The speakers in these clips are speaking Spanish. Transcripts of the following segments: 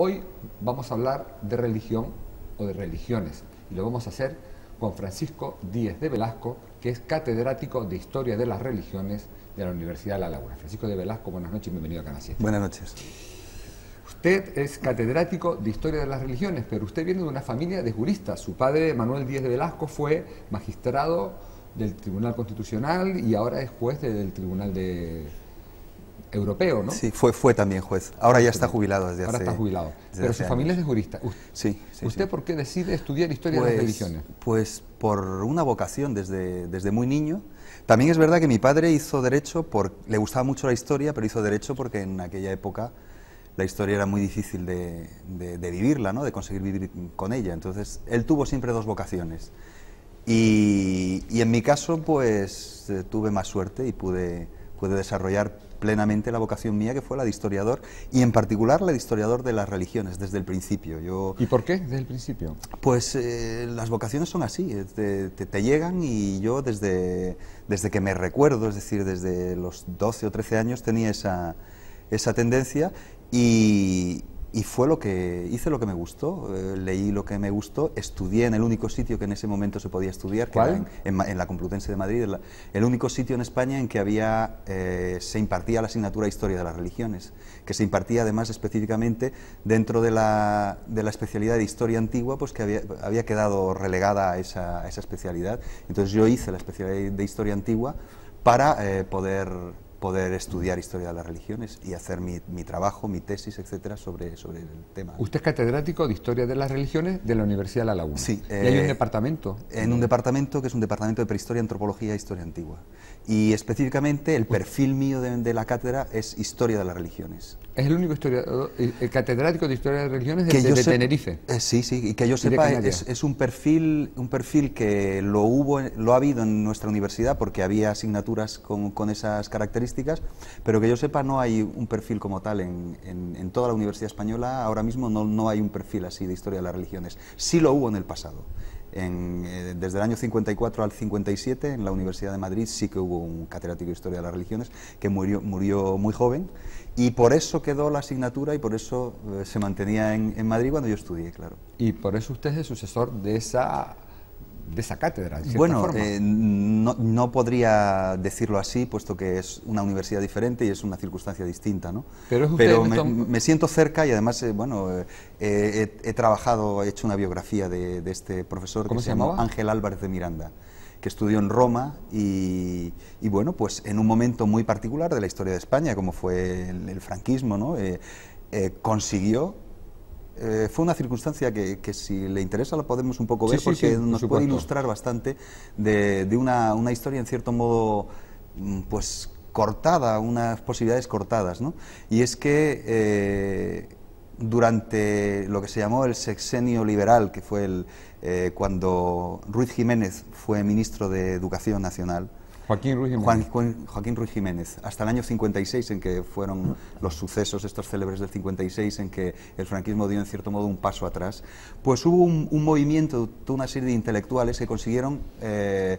Hoy vamos a hablar de religión o de religiones y lo vamos a hacer con Francisco Díez de Velasco, que es catedrático de Historia de las Religiones de la Universidad de La Laguna. Francisco de Velasco, buenas noches y bienvenido a Canal Buenas noches. Usted es catedrático de Historia de las Religiones, pero usted viene de una familia de juristas. Su padre, Manuel Díez de Velasco, fue magistrado del Tribunal Constitucional y ahora es juez del Tribunal de europeo, ¿no? Sí, fue, fue también juez. Ahora ya está jubilado desde hace... Ahora está jubilado. Pero su familia es de jurista. sí, ¿Usted por qué decide estudiar historia de las pues, religiones? Pues por una vocación desde, desde muy niño. También es verdad que mi padre hizo derecho, por, le gustaba mucho la historia, pero hizo derecho porque en aquella época la historia era muy difícil de, de, vivirla, ¿no? de conseguir vivir con ella. Entonces, él tuvo siempre dos vocaciones. Y, y en mi caso, pues eh, tuve más suerte y pude, pude desarrollar plenamente la vocación mía, que fue la de historiador, y en particular la de historiador de las religiones, desde el principio. Yo, ¿Y por qué desde el principio? Pues eh, las vocaciones son así, te, llegan y yo desde, desde que me recuerdo, es decir, desde los 12 o 13 años tenía esa, esa tendencia y, y fue lo que hice lo que me gustó, eh, leí lo que me gustó, estudié en el único sitio que en ese momento se podía estudiar, que en, la Complutense de Madrid, el único sitio en España en que había, eh, se impartía la asignatura de Historia de las Religiones, que se impartía además específicamente dentro de la, de la especialidad de Historia Antigua, pues que había, quedado relegada a esa, especialidad. Entonces yo hice la especialidad de Historia Antigua para eh, poder poder estudiar historia de las religiones y hacer mi, mi trabajo, mi tesis, etcétera, sobre, sobre el tema. Usted es catedrático de historia de las religiones de la Universidad de La Laguna. Sí. ¿Y hay un eh, departamento? En un departamento que es un departamento de prehistoria, antropología e historia antigua. Y específicamente el perfil mío de, la cátedra es Historia de las Religiones. Es el único catedrático de Historia de las Religiones de, Tenerife. Eh, sí, sí, y que yo sepa es, un, perfil, un perfil que lo, hubo, lo ha habido en nuestra universidad porque había asignaturas con, esas características, pero que yo sepa no hay un perfil como tal en, toda la Universidad Española. Ahora mismo no, no hay un perfil así de Historia de las Religiones. Sí lo hubo en el pasado. Eh, desde el año 54 al 57, en la Universidad de Madrid sí que hubo un catedrático de Historia de las Religiones que murió, muy joven y por eso quedó la asignatura y por eso eh, se mantenía en, en Madrid cuando yo estudié, claro. Y por eso usted es el sucesor de esa de esa cátedra. bueno, eh, no, podría decirlo así, puesto que es una universidad diferente y es una circunstancia distinta. ¿no? Pero, me, siento cerca y además, eh, bueno, eh, he, trabajado, he hecho una biografía de, este profesor que se, llamaba? Ángel Álvarez de Miranda que estudió en Roma y, bueno, pues en un momento muy particular de la historia de España, como fue el, franquismo, ¿no? consiguió eh, fue una circunstancia que, si le interesa la podemos un poco ver porque nos puede ilustrar bastante de, una, historia en cierto modo mm, pues cortada, unas posibilidades cortadas. ¿no? Y es que eh, durante lo que se llamó el sexenio liberal, que fue el, eh, cuando Ruiz Jiménez fue ministro de Educación Nacional, Joaquín Ruiz Jiménez. Joaquín Ruiz Jiménez, hasta el año 56 en que fueron los sucesos estos célebres del 56 en que el franquismo dio en cierto modo un paso atrás, pues hubo un, movimiento, de una serie de intelectuales que consiguieron eh,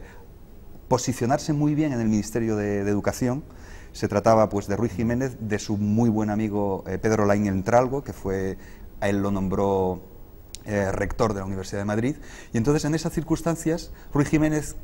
posicionarse muy bien en el Ministerio de, Educación, se trataba pues de Ruiz Jiménez, de su muy buen amigo eh, Pedro Lain Entralgo, que fue, a él lo nombró eh, rector de la Universidad de Madrid. Y entonces en esas circunstancias, Ruiz Jiménez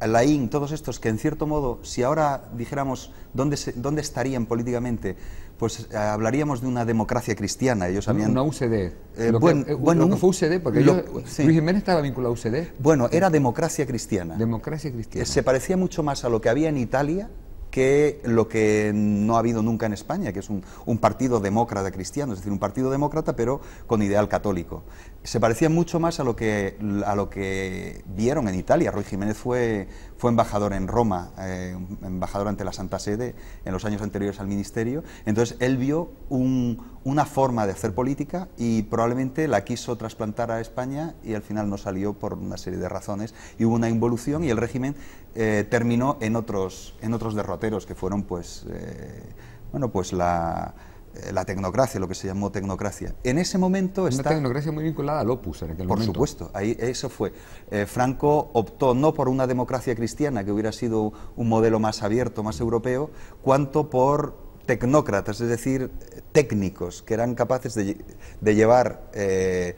Laín, todos estos que en cierto modo, si ahora dijéramos dónde, dónde estarían políticamente, pues eh, hablaríamos de una democracia cristiana. Ellos habían... Una UCD. Eh, eh, bueno, no fue UCD, porque yo Luis Jiménez estaba vinculado a UCD. Bueno, era democracia cristiana. Democracia cristiana. Se parecía mucho más a lo que había en Italia, que lo que no ha habido nunca en España, que es un, partido demócrata cristiano, es decir, un partido demócrata pero con ideal católico. Se parecía mucho más a lo que, a lo que vieron en Italia. Roy Jiménez fue, fue embajador en Roma, eh, embajador ante la Santa Sede en los años anteriores al ministerio. Entonces él vio una forma de hacer política y probablemente la quiso trasplantar a España y al final no salió por una serie de razones y hubo una involución y el régimen eh, terminó en otros, en otros derroteros que fueron pues, eh, bueno, pues la eh, la tecnocracia, lo que se llamó tecnocracia. En ese momento Una tecnocracia muy vinculada al opus en aquel por momento. Por supuesto, ahí, eso fue. Eh, Franco optó no por una democracia cristiana, que hubiera sido un modelo más abierto, más europeo, cuanto por tecnócratas, es decir, técnicos, que eran capaces de, llevar eh,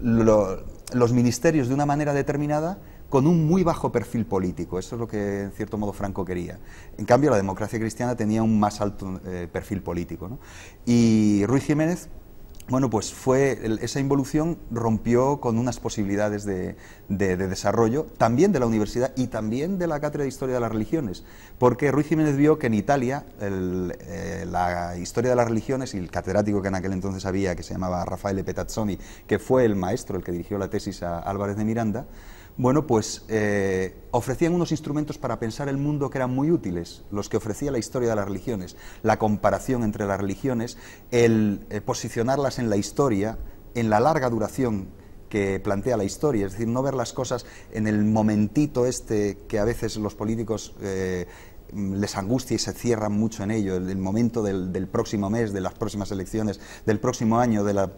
los ministerios de una manera determinada con un muy bajo perfil político. Eso es lo que, en cierto modo, Franco quería. En cambio, la democracia cristiana tenía un más alto eh, perfil político. Y Ruiz Jiménez bueno, pues fue esa involución rompió con unas posibilidades de, desarrollo, también de la universidad y también de la cátedra de historia de las religiones, porque Ruiz Jiménez vio que en Italia eh, la historia de las religiones y el catedrático que en aquel entonces había, que se llamaba Rafael Petazzoni, que fue el maestro, el que dirigió la tesis a Álvarez de Miranda, bueno, pues eh, ofrecían unos instrumentos para pensar el mundo que eran muy útiles, los que ofrecía la historia de las religiones, la comparación entre las religiones, el eh, posicionarlas en la historia, en la larga duración que plantea la historia, es decir, no ver las cosas en el momentito este que a veces los políticos... Eh, les angustia y se cierran mucho en ello, el, el momento del, próximo mes, de las próximas elecciones, del próximo año, de,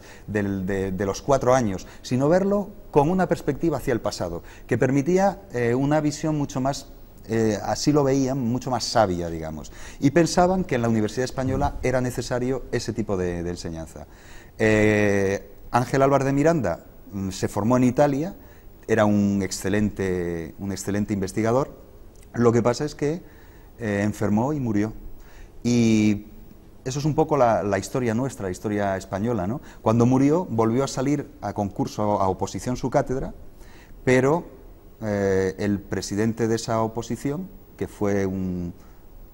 de los cuatro años, sino verlo con una perspectiva hacia el pasado, que permitía eh, una visión mucho más eh, así lo veían, mucho más sabia, digamos. Y pensaban que en la Universidad Española era necesario ese tipo de, enseñanza. Eh, Ángel Álvarez de Miranda mm, se formó en Italia, era un excelente, un excelente investigador, lo que pasa es que enfermó y murió. Y eso es un poco la, historia nuestra, la historia española. ¿no? Cuando murió, volvió a salir a concurso, a, oposición su cátedra, pero eh, el presidente de esa oposición, que fue un,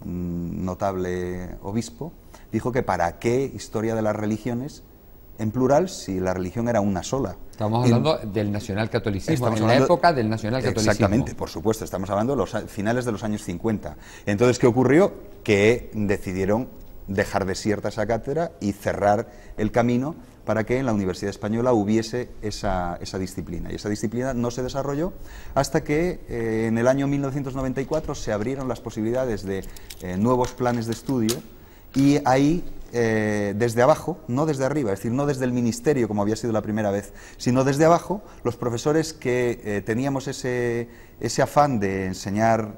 notable obispo, dijo que para qué historia de las religiones en plural si la religión era una sola. Estamos hablando del nacionalcatolicismo, en la época del nacionalcatolicismo. Exactamente, por supuesto, estamos hablando de los finales de los años 50. Entonces, ¿qué ocurrió? Que decidieron dejar desierta esa cátedra y cerrar el camino para que en la Universidad Española hubiese esa, esa disciplina. Y esa disciplina no se desarrolló hasta que eh, en el año 1994 se abrieron las posibilidades de eh, nuevos planes de estudio y ahí eh, desde abajo, no desde arriba, es decir, no desde el ministerio como había sido la primera vez, sino desde abajo, los profesores que teníamos ese, ese afán de enseñar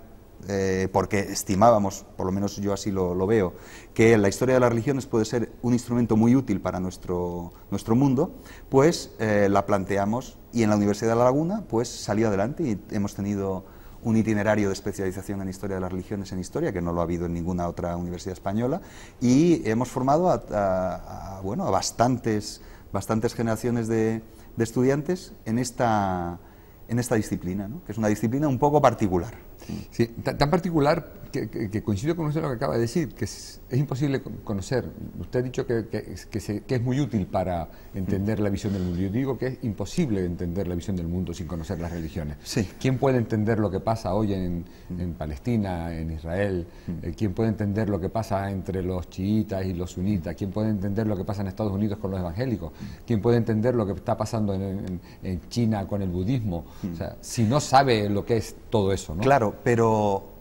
eh, porque estimábamos, por lo menos yo así lo, veo, que la historia de las religiones puede ser un instrumento muy útil para nuestro, mundo, pues eh, la planteamos y en la Universidad de La Laguna pues salió adelante y hemos tenido un itinerario de especialización en historia de las religiones en historia, que no lo ha habido en ninguna otra universidad española, y hemos formado a, bastantes, generaciones de, estudiantes en esta, disciplina, que es una disciplina un poco particular. Sí, tan particular que, coincido con usted lo que acaba de decir, que es, imposible conocer. Usted ha dicho que, es muy útil para entender la visión del mundo. Yo digo que es imposible entender la visión del mundo sin conocer las religiones. Sí. ¿Quién puede entender lo que pasa hoy en, en mm. Palestina, en Israel? Mm. Eh, ¿Quién puede entender lo que pasa entre los chiitas y los sunitas? ¿Quién puede entender lo que pasa en Estados Unidos con los evangélicos? Mm. ¿Quién puede entender lo que está pasando en, en, China con el budismo? si no sabe lo que es todo eso, Claro, pero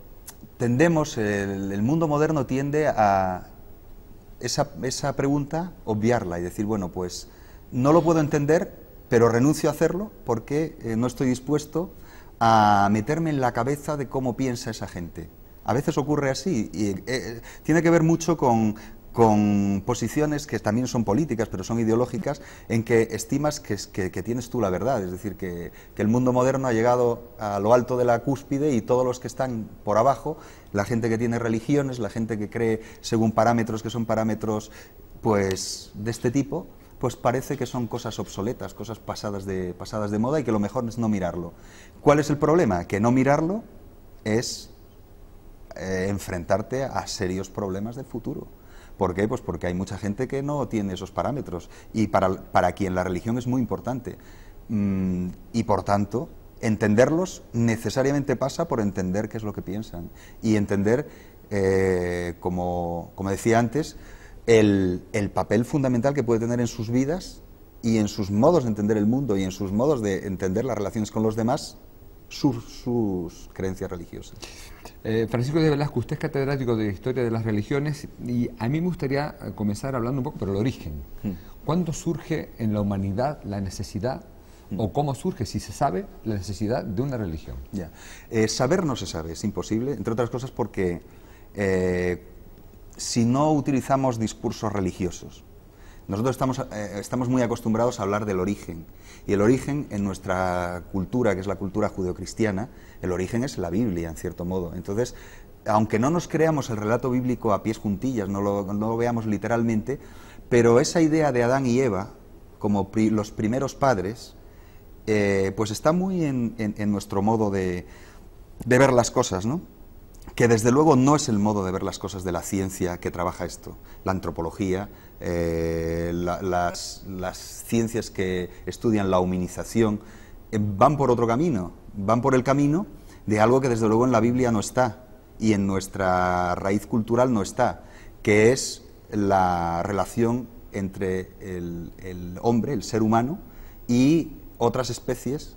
tendemos, el, mundo moderno tiende a esa, pregunta obviarla y decir, bueno, pues no lo puedo entender, pero renuncio a hacerlo porque eh, no estoy dispuesto a meterme en la cabeza de cómo piensa esa gente. A veces ocurre así y eh, eh, tiene que ver mucho con, con posiciones que también son políticas, pero son ideológicas, en que estimas que, tienes tú la verdad, es decir, que, el mundo moderno ha llegado a lo alto de la cúspide y todos los que están por abajo, la gente que tiene religiones, la gente que cree según parámetros que son parámetros pues de este tipo, pues parece que son cosas obsoletas, cosas pasadas de, pasadas de moda y que lo mejor es no mirarlo. ¿Cuál es el problema? Que no mirarlo es eh, enfrentarte a serios problemas del futuro. ¿Por qué? Pues porque hay mucha gente que no tiene esos parámetros y para, quien la religión es muy importante. Mm, y por tanto, entenderlos necesariamente pasa por entender qué es lo que piensan y entender, eh, como, decía antes, el, el papel fundamental que puede tener en sus vidas y en sus modos de entender el mundo y en sus modos de entender las relaciones con los demás sus, creencias religiosas. Eh, Francisco de Velasco, usted es catedrático de Historia de las Religiones y a mí me gustaría eh, comenzar hablando un poco por el origen. Hmm. ¿Cuándo surge en la humanidad la necesidad hmm. o cómo surge, si se sabe, la necesidad de una religión. Eh, saber no se sabe, es imposible, entre otras cosas porque si no utilizamos discursos religiosos, nosotros eh, estamos, muy acostumbrados a hablar del origen. Y el origen en nuestra cultura, que es la cultura judeocristiana, el origen es la Biblia, en cierto modo. Entonces, aunque no nos creamos el relato bíblico a pies juntillas, no lo, veamos literalmente, pero esa idea de Adán y Eva como los primeros padres, eh, pues está muy en, nuestro modo de, de, ver las cosas, ¿no? Que desde luego no es el modo de ver las cosas de la ciencia que trabaja esto, la antropología, eh, las, ciencias que estudian la humanización, eh, van por otro camino, van por el camino de algo que desde luego en la Biblia no está y en nuestra raíz cultural no está, que es la relación entre el, hombre, el ser humano, y otras especies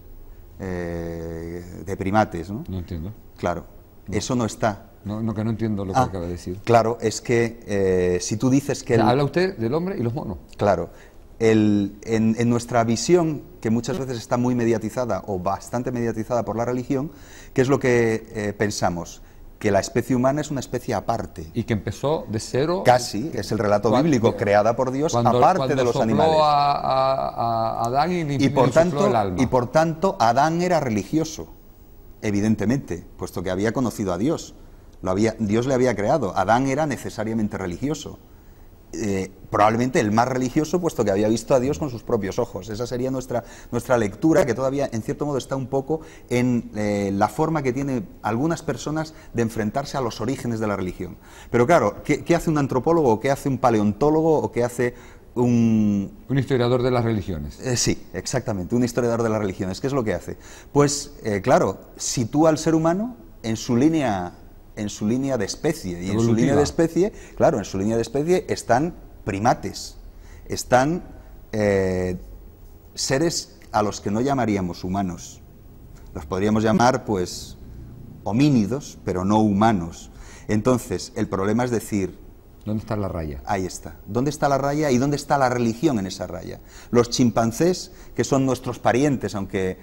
eh, de primates. ¿no? entiendo. Claro, eso no está. No, no, que no entiendo lo que ah, acaba de decir. Claro, es que eh, si tú dices que... Habla usted del hombre y los monos. Claro. en, nuestra visión, que muchas veces está muy mediatizada o bastante mediatizada por la religión, ¿qué es lo que eh, pensamos? Que la especie humana es una especie aparte. Y que empezó de cero. Casi, es el relato bíblico, creada por Dios aparte de los animales. A, a Adán y, por tanto, alma. Y por tanto, Adán era religioso, evidentemente, puesto que había conocido a Dios Dios le había creado. Adán era necesariamente religioso. Eh, probablemente el más religioso, puesto que había visto a Dios con sus propios ojos. Esa sería nuestra, nuestra lectura, que todavía, en cierto modo, está un poco en eh, la forma que tienen algunas personas de enfrentarse a los orígenes de la religión. Pero claro, ¿qué, hace un antropólogo, o qué hace un paleontólogo, o qué hace un... Un historiador de las religiones. Eh, sí, exactamente, un historiador de las religiones. ¿Qué es lo que hace? Pues, claro, sitúa al ser humano en su línea en su línea de especie. Y en su línea de especie, claro, en su línea de especie están primates, están eh, seres a los que no llamaríamos humanos. Los podríamos llamar, pues, homínidos, pero no humanos. Entonces, el problema es decir... ¿Dónde está la raya? Ahí está. ¿Dónde está la raya y dónde está la religión en esa raya? Los chimpancés, que son nuestros parientes, aunque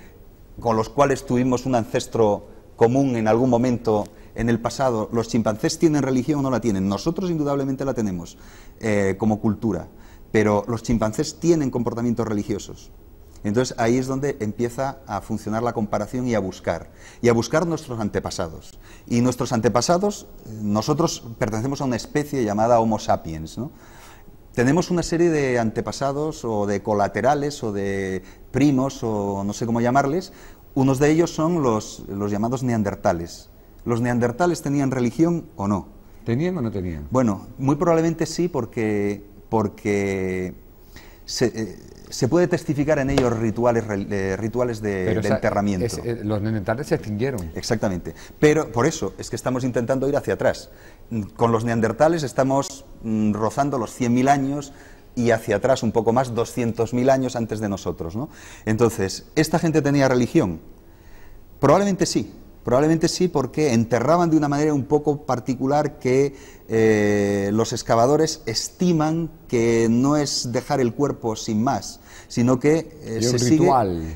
con los cuales tuvimos un ancestro común en algún momento en el pasado, los chimpancés tienen religión o no la tienen. Nosotros indudablemente la tenemos eh, como cultura, pero los chimpancés tienen comportamientos religiosos. Entonces ahí es donde empieza a funcionar la comparación y a buscar, y a buscar nuestros antepasados. Y nuestros antepasados, nosotros pertenecemos a una especie llamada Homo sapiens, Tenemos una serie de antepasados o de colaterales o de primos o no sé cómo llamarles. Unos de ellos son los llamados neandertales, ¿Los neandertales tenían religión o no? ¿Tenían o no tenían? Bueno, muy probablemente sí porque, porque se, eh, se puede testificar en ellos rituales, eh, rituales de, enterramiento. Eh, los neandertales se extinguieron. Exactamente. Pero por eso es que estamos intentando ir hacia atrás. Con los neandertales estamos mm, rozando los 100.000 años y hacia atrás un poco más, 200.000 años antes de nosotros. ¿no? Entonces, ¿esta gente tenía religión? Probablemente sí, Probablemente sí, porque enterraban de una manera un poco particular que eh, los excavadores estiman que no es dejar el cuerpo sin más, sino que eh,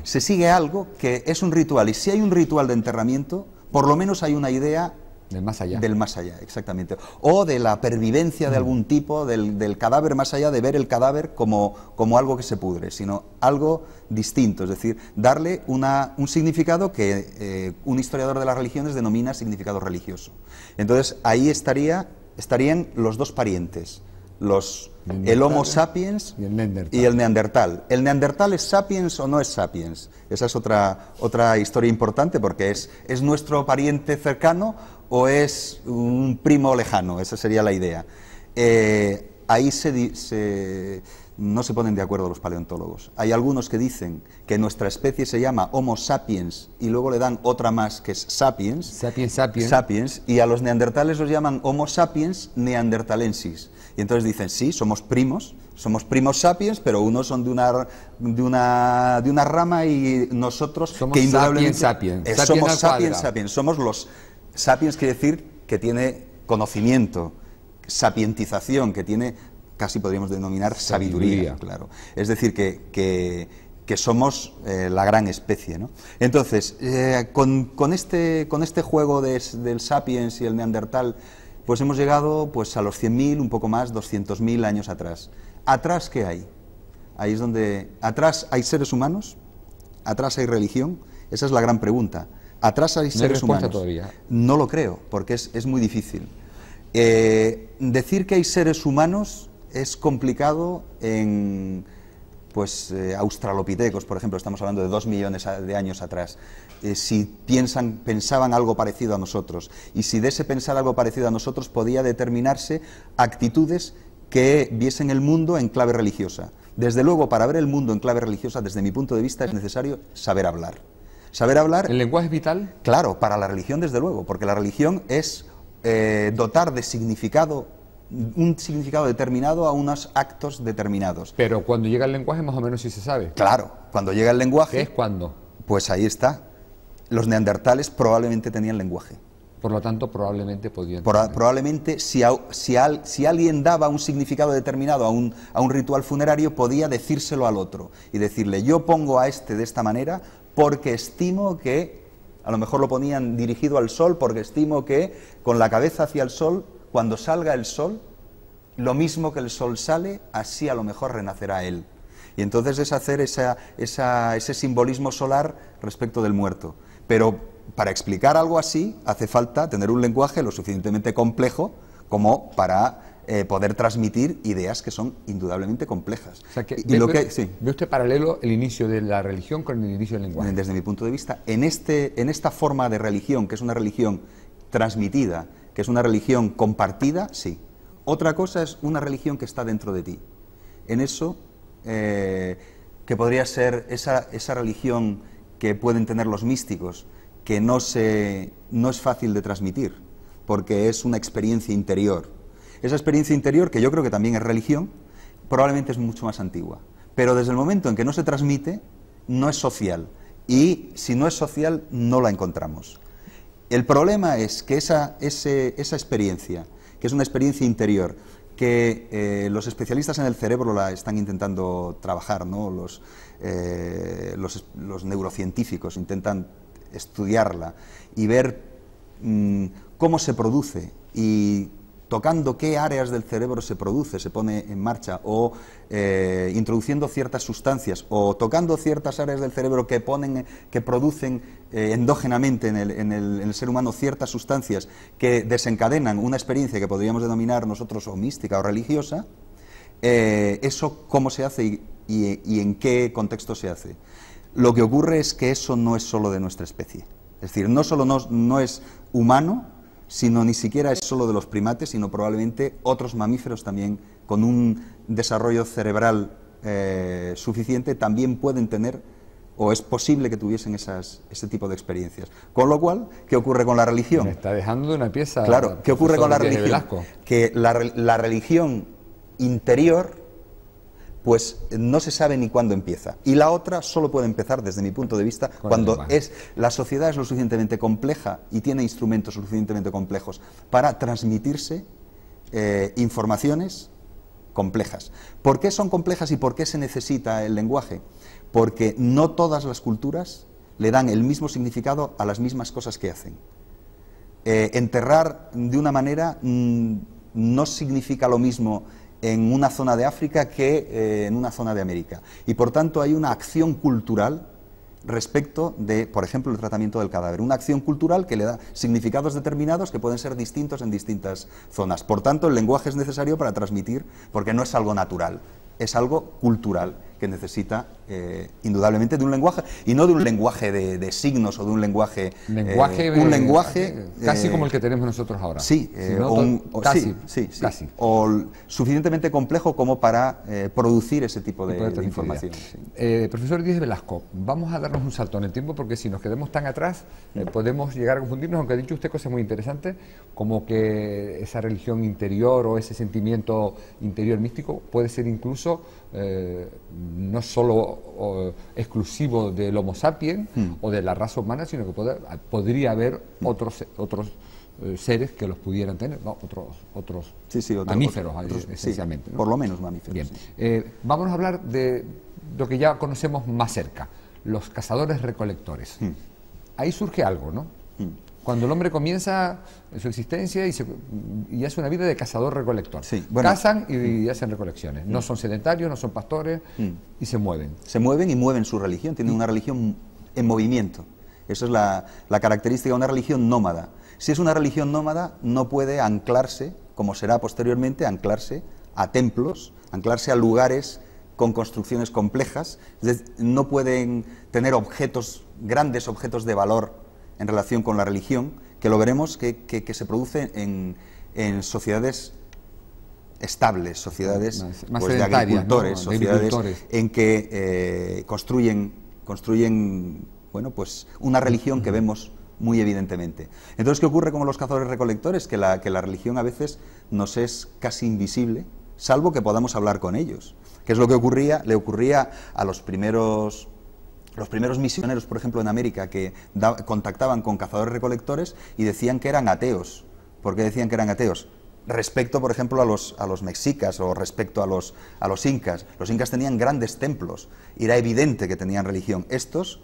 se sigue algo que es un ritual. Y si hay un ritual de enterramiento, por lo menos hay una idea del más allá. Del más allá, exactamente. O de la pervivencia de mm. algún tipo, del, cadáver más allá de ver el cadáver como, algo que se pudre, sino algo distinto, es decir, darle un significado que eh, un historiador de las religiones denomina significado religioso. Entonces ahí estaría, estarían los dos parientes, los, el, Homo sapiens y el, Neandertal. ¿El Neandertal es sapiens o no es sapiens? Esa es otra, otra historia importante porque es, es nuestro pariente cercano o es un primo lejano, esa sería la idea. Eh, ahí se, no se ponen de acuerdo los paleontólogos. Hay algunos que dicen que nuestra especie se llama Homo sapiens y luego le dan otra más que es sapiens. Sapiens sapiens. Sapiens y a los neandertales los llaman Homo sapiens neandertalensis. Y entonces dicen, sí, somos primos, somos primos sapiens, pero unos son de una, de una, de una rama y nosotros somos sapiens, sapiens. Eh, somos sapiens sapiens, somos los Sapiens quiere decir que tiene conocimiento, sapientización, que tiene, casi podríamos denominar sabiduría, claro. Es decir, que, somos eh, la gran especie. ¿no? Entonces, eh, este, con, este, juego del Sapiens y el Neandertal, pues hemos llegado pues, a los 100.000, un poco más, 200.000 años atrás. ¿Atrás qué hay? Ahí es donde... Atrás hay seres humanos, atrás hay religión, esa es la gran pregunta. Atrás hay seres humanos. Todavía. No lo creo, porque es, es muy difícil. Eh, decir que hay seres humanos es complicado en pues eh, australopitecos, por ejemplo, estamos hablando de dos millones de años atrás. Eh, si piensan, pensaban algo parecido a nosotros y si de ese pensar algo parecido a nosotros podía determinarse actitudes que viesen el mundo en clave religiosa. Desde luego, para ver el mundo en clave religiosa, desde mi punto de vista, es necesario saber hablar. Saber hablar... ¿El lenguaje es vital? Claro, para la religión desde luego, porque la religión es eh, dotar de significado un significado determinado a unos actos determinados. Pero cuando llega el lenguaje más o menos sí se sabe. Claro, cuando llega el lenguaje... ¿Qué es cuando? Pues ahí está. Los neandertales probablemente tenían lenguaje. Por lo tanto, probablemente podían... probablemente si, si, alguien daba un significado determinado a un, a un ritual funerario, podía decírselo al otro y decirle, yo pongo a este de esta manera porque estimo que, a lo mejor lo ponían dirigido al sol, porque estimo que con la cabeza hacia el sol, cuando salga el sol, lo mismo que el sol sale, así a lo mejor renacerá él. Y entonces es hacer ese simbolismo solar respecto del muerto. Pero para explicar algo así hace falta tener un lenguaje lo suficientemente complejo como para eh, poder transmitir ideas que son indudablemente complejas. ve, usted paralelo el inicio de la religión con el inicio del lenguaje? Desde mi punto de vista, en, este, en esta forma de religión, que es una religión transmitida, que es una religión compartida, sí. Otra cosa es una religión que está dentro de ti. En eso, eh, que podría ser esa, religión que pueden tener los místicos, que no, no es fácil de transmitir, porque es una experiencia interior esa experiencia interior, que yo creo que también es religión, probablemente es mucho más antigua. Pero desde el momento en que no se transmite, no es social. Y si no es social, no la encontramos. El problema es que esa, esa experiencia, que es una experiencia interior, que eh, los especialistas en el cerebro la están intentando trabajar, ¿no? los, eh, los, neurocientíficos intentan estudiarla y ver mm, cómo se produce y tocando qué áreas del cerebro se produce, se pone en marcha, o eh, introduciendo ciertas sustancias, o tocando ciertas áreas del cerebro que, que producen eh, endógenamente en el, ser humano ciertas sustancias que desencadenan una experiencia que podríamos denominar nosotros o mística o religiosa, eh, eso cómo se hace y, en qué contexto se hace. Lo que ocurre es que eso no es solo de nuestra especie. Es decir, no solo no, es humano, sino ni siquiera es solo de los primates, sino probablemente otros mamíferos también con un desarrollo cerebral eh, suficiente también pueden tener o es posible que tuviesen esas, ese tipo de experiencias. Con lo cual, ¿qué ocurre con la religión? está dejando una pieza. Claro, ¿qué ocurre con la religión? Que la, la religión interior pues eh, no se sabe ni cuándo empieza. Y la otra solo puede empezar, desde mi punto de vista, cuando es, la sociedad es lo suficientemente compleja y tiene instrumentos suficientemente complejos para transmitirse eh, informaciones complejas. ¿Por qué son complejas y por qué se necesita el lenguaje? Porque no todas las culturas le dan el mismo significado a las mismas cosas que hacen. Eh, enterrar de una manera mm, no significa lo mismo en una zona de África que eh, en una zona de América. Y por tanto hay una acción cultural respecto de, por ejemplo, el tratamiento del cadáver. Una acción cultural que le da significados determinados que pueden ser distintos en distintas zonas. Por tanto, el lenguaje es necesario para transmitir, porque no es algo natural, es algo cultural que necesita eh, indudablemente de un lenguaje y no de un lenguaje de, signos o de un lenguaje, eh, un lenguaje casi como el eh, que tenemos nosotros ahora sí, o casi, o suficientemente complejo como para producir ese tipo de, información profesor Díez Velasco vamos a darnos un salto en el tiempo porque si nos quedamos tan atrás mm. podemos llegar a confundirnos aunque ha dicho usted cosas muy interesantes como que esa religión interior o ese sentimiento interior místico puede ser incluso no solo exclusivo del Homo sapiens hmm. o de la raza humana, sino que podría haber hmm. otros, otros eh, seres que los pudieran tener, otros, otros mamíferos, esencialmente. Por lo menos mamíferos. Bien, eh, vamos a hablar de lo que ya conocemos más cerca, los cazadores recolectores. Hmm. Ahí surge algo, ¿no? cuando el hombre comienza su existencia y, se, hace una vida de cazador-recolector. Sí, bueno, Cazan y, mm. hacen recolecciones. No mm. son sedentarios, no son pastores mm. y se mueven. Se mueven y mueven su religión, tienen una religión en movimiento. Esa es la, la característica de una religión nómada. Si es una religión nómada, no puede anclarse, como será posteriormente, anclarse a templos, anclarse a lugares con construcciones complejas, no pueden tener objetos, grandes objetos de valor en relación con la religión que lo veremos que, se produce en, sociedades estables, sociedades pues, de, agricultores, en que eh, construyen, construyen bueno, pues una religión que vemos muy evidentemente. Entonces, ¿qué ocurre con los cazadores recolectores? Que la, que la religión a veces nos es casi invisible, salvo que podamos hablar con ellos, ¿Qué es lo que ocurría, le ocurría a los primeros los primeros misioneros, por ejemplo, en América, que contactaban con cazadores-recolectores y decían que eran ateos. ¿Por qué decían que eran ateos? Respecto, por ejemplo, a los, a los mexicas o respecto a los, a los incas. Los incas tenían grandes templos y era evidente que tenían religión. Estos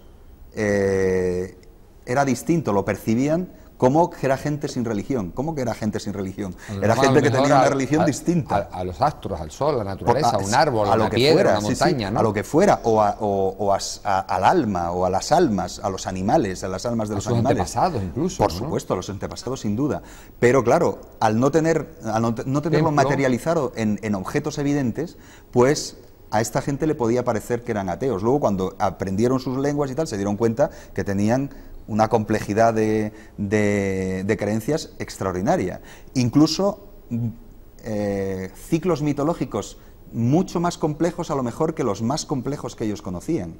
eh, era distinto, lo percibían ¿Cómo era gente sin religión? ¿Cómo que era gente sin religión? Era gente que tenía una religión distinta. A, los astros, al sol, a la naturaleza, a, un árbol, a lo que fuera, montaña, A lo que fuera, o, al alma, o a las almas, a los animales, a las almas de los animales. antepasados incluso. Por supuesto, a los antepasados sin duda. Pero claro, al no, tener, al no, tenerlo materializado en, en objetos evidentes, pues a esta gente le podía parecer que eran ateos. Luego, cuando aprendieron sus lenguas y tal, se dieron cuenta que tenían una complejidad de, creencias extraordinaria. Incluso eh, ciclos mitológicos mucho más complejos a lo mejor que los más complejos que ellos conocían.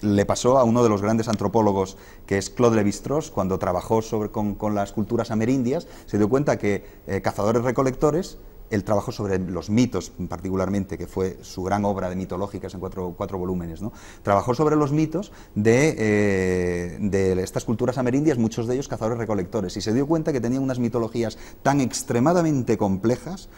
Le pasó a uno de los grandes antropólogos, que es Claude Lévi-Strauss, cuando trabajó sobre, con, las culturas amerindias, se dio cuenta que eh, cazadores-recolectores el trabajo sobre los mitos, particularmente, que fue su gran obra de mitológicas en cuatro, volúmenes. ¿no? Trabajó sobre los mitos de, eh, estas culturas amerindias, muchos de ellos cazadores-recolectores, y se dio cuenta que tenían unas mitologías tan extremadamente complejas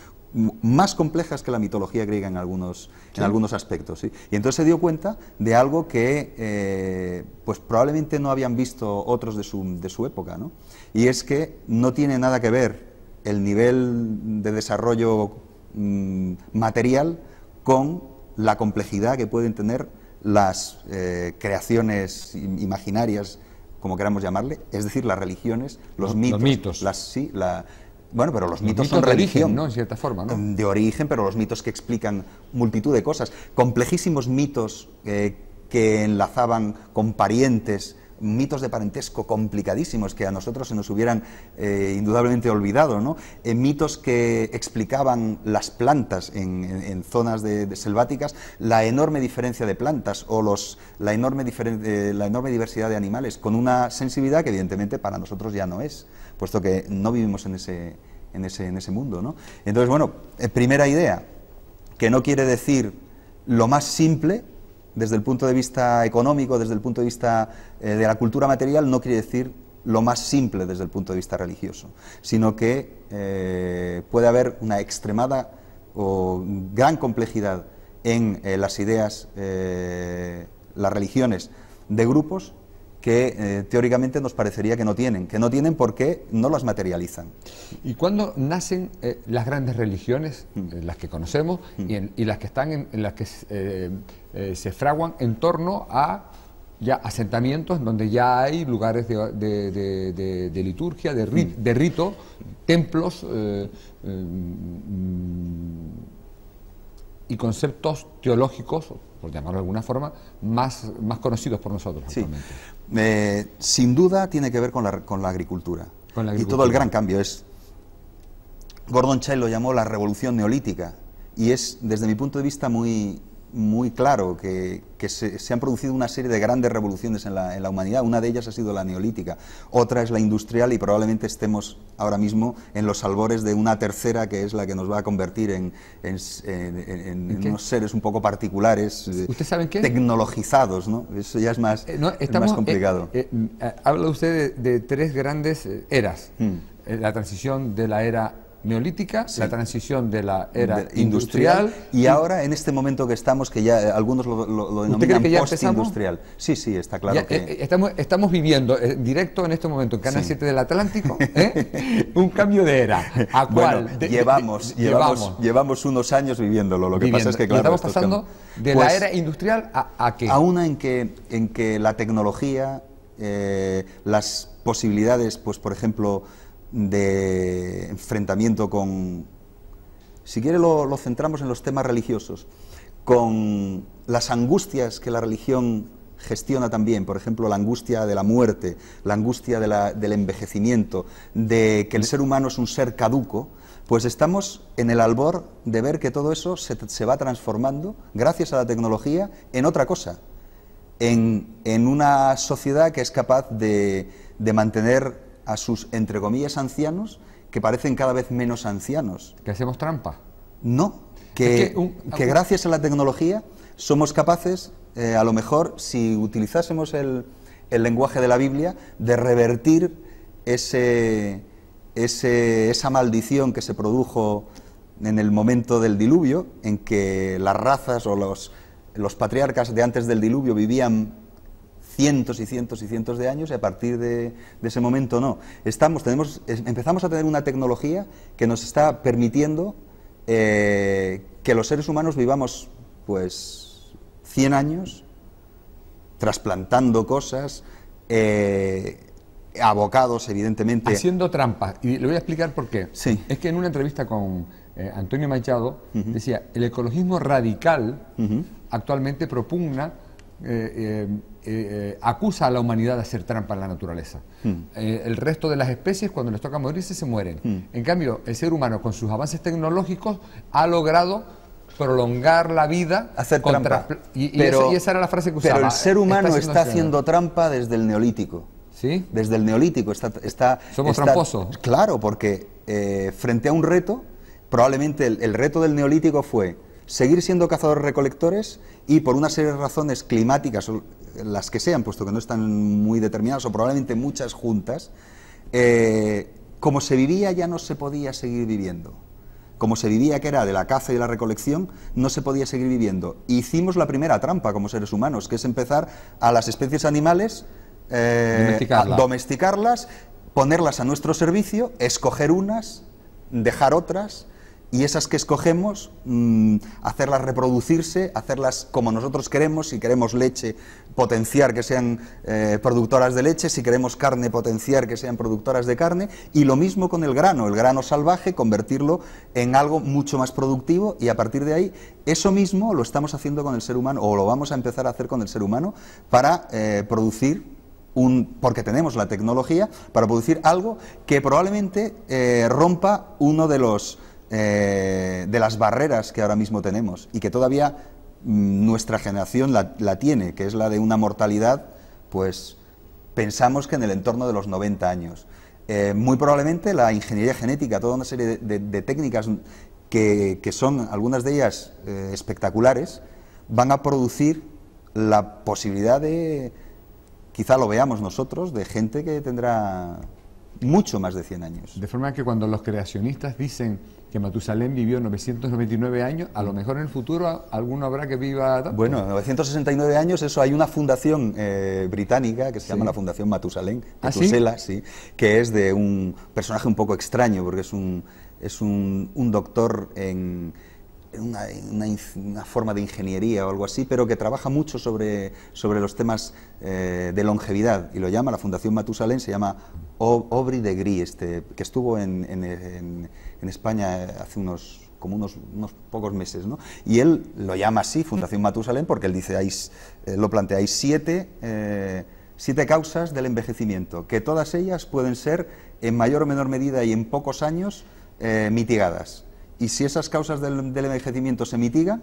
más complejas que la mitología griega en algunos, en algunos aspectos. Y entonces se dio cuenta de algo que eh, pues probablemente no habían visto otros de su, de su época, ¿no? y es que no tiene nada que ver el nivel de desarrollo mm, material con la complejidad que pueden tener las eh, creaciones imaginarias, como queramos llamarle, es decir, las religiones, los, mitos. Los mitos. Las, sí, bueno, pero los, mitos, son religión. ¿no? En cierta forma, ¿no? Mm, de origen, pero los mitos que explican multitud de cosas. Complejísimos mitos eh, que enlazaban con parientes mitos de parentesco complicadísimos que a nosotros se nos hubieran eh, indudablemente olvidado, ¿no? Eh, mitos que explicaban las plantas en, en, zonas de, selváticas, la enorme diferencia de plantas o los, la, enorme eh, la enorme diversidad de animales, con una sensibilidad que evidentemente para nosotros ya no es, puesto que no vivimos en ese, en ese, en ese mundo. ¿no? Entonces, bueno, primera idea, que no quiere decir lo más simple, desde el punto de vista económico, desde el punto de vista eh, de la cultura material, no quiere decir lo más simple desde el punto de vista religioso, sino que eh, puede haber una extremada o gran complejidad en eh, las ideas, las religiones de grupos que eh, teóricamente nos parecería que no tienen, que no tienen porque no las materializan. ¿Y cuándo nacen eh, las grandes religiones, eh, mm. las que conocemos mm. y, las que están en, las que se fraguan en torno a ya asentamientos donde ya hay lugares de, liturgia, mm. de, rito, templos y conceptos teológicos, por llamarlo de alguna forma, más, más conocidos por nosotros. Actualmente. Eh, sin duda tiene que ver con la, agricultura. Y todo el gran cambio es. Gordon Chay lo llamó la revolución neolítica y es, desde mi punto de vista, muy, muy claro que, se, se, han producido una serie de grandes revoluciones en la, en la, humanidad. Una de ellas ha sido la neolítica, otra es la industrial y probablemente estemos ahora mismo en los albores de una tercera que es la que nos va a convertir en, en, en unos seres un poco particulares, eh, ¿Usted sabe qué? tecnologizados. ¿no? Eso ya es más, eh, más complicado. Eh, habla usted de, tres grandes eras. Mm. La transición de la era neolítica, la transición de la era industrial, y, ahora en este momento que estamos, que ya eh, algunos lo, lo, denominan postindustrial. Sí, sí, está claro que... Eh, eh, estamos, estamos viviendo directo en este momento en Canal 7 del Atlántico un cambio de era. ¿A cuál? llevamos, llevamos, llevamos, unos años viviéndolo, lo que pasa es que claro... estamos pasando de la pues, era industrial a, a, A una en que, en que la tecnología, las posibilidades, pues por ejemplo de enfrentamiento con, si quiere lo, centramos en los temas religiosos, con las angustias que la religión gestiona también, por ejemplo, la angustia de la muerte, la angustia del envejecimiento, de que el ser humano es un ser caduco, pues estamos en el albor de ver que todo eso se, va transformando, gracias a la tecnología, en otra cosa, en, en una sociedad que es capaz de, de mantener a sus, entre comillas, ancianos, que parecen cada vez menos ancianos. ¿Que hacemos trampa? No, que, gracias a la tecnología somos capaces, eh, a lo mejor, si utilizásemos el, el, lenguaje de la Biblia, de revertir ese, esa maldición que se produjo en el momento del diluvio, en que las razas o los, los patriarcas de antes del diluvio vivían cientos y cientos y cientos de años y a partir de, ese momento no. Estamos, tenemos, empezamos a tener una tecnología que nos está permitiendo eh, que los seres humanos vivamos pues 100 años trasplantando cosas, eh, abocados evidentemente. Haciendo trampas, y le voy a explicar por qué. Sí. Es que en una entrevista con eh, Antonio Machado decía, el ecologismo radical actualmente propugna... Eh, eh, acusa a la humanidad de hacer trampa en la naturaleza. Mm. Eh, el resto de las especies, cuando les toca morirse, se mueren. Mm. En cambio, el ser humano, con sus avances tecnológicos, ha logrado prolongar la vida. Hacer trampa. Y, esa, era la frase que usaba. Pero el ser humano está, haciendo trampa desde el Neolítico. ¿Sí? Desde el Neolítico. Está, Somos tramposos. Claro, porque frente a un reto, probablemente el reto del Neolítico fue seguir siendo cazadores-recolectores y por una serie de razones climáticas las que sean, puesto que no están muy determinadas, o probablemente muchas juntas, eh, como se vivía ya no se podía seguir viviendo. Como se vivía que era de la caza y la recolección, no se podía seguir viviendo. Hicimos la primera trampa como seres humanos, que es empezar a las especies animales eh, domesticarlas, ponerlas a nuestro servicio, escoger unas, dejar otras, y esas que escogemos, mm, hacerlas reproducirse, hacerlas como nosotros queremos, si queremos leche, potenciar que sean eh, productoras de leche, si queremos carne, potenciar que sean productoras de carne, y lo mismo con el grano, el grano salvaje, convertirlo en algo mucho más productivo y a partir de ahí, eso mismo lo estamos haciendo con el ser humano, o lo vamos a empezar a hacer con el ser humano, para eh, producir un, porque tenemos la tecnología para producir algo que probablemente eh, rompa uno de los eh, de las barreras que ahora mismo tenemos y que todavía mm, nuestra generación la, tiene, que es la de una mortalidad, pues pensamos que en el entorno de los 90 años. Eh, muy probablemente la ingeniería genética, toda una serie de, técnicas que, son algunas de ellas eh, espectaculares, van a producir la posibilidad de, quizá lo veamos nosotros, de gente que tendrá mucho más de 100 años. De forma que cuando los creacionistas dicen que Matusalén vivió 999 años, a lo mejor en el futuro alguno habrá que viva... Bueno, 969 años, eso hay una fundación eh, británica que se llama la Fundación Matusalén, Matusela, ¿Ah, sí? que es de un personaje un poco extraño, porque es un, es un, doctor en... Una, una, forma de ingeniería o algo así, pero que trabaja mucho sobre, sobre los temas eh, de longevidad y lo llama, la Fundación Matusalén se llama Obri de Gris, este, que estuvo en, España hace unos como unos, pocos meses, Y él lo llama así, Fundación mm. Matusalén, porque él dice, eh, lo plantea, eh, siete, causas del envejecimiento, que todas ellas pueden ser, en mayor o menor medida y en pocos años, eh, mitigadas. Y si esas causas del, del envejecimiento se mitigan,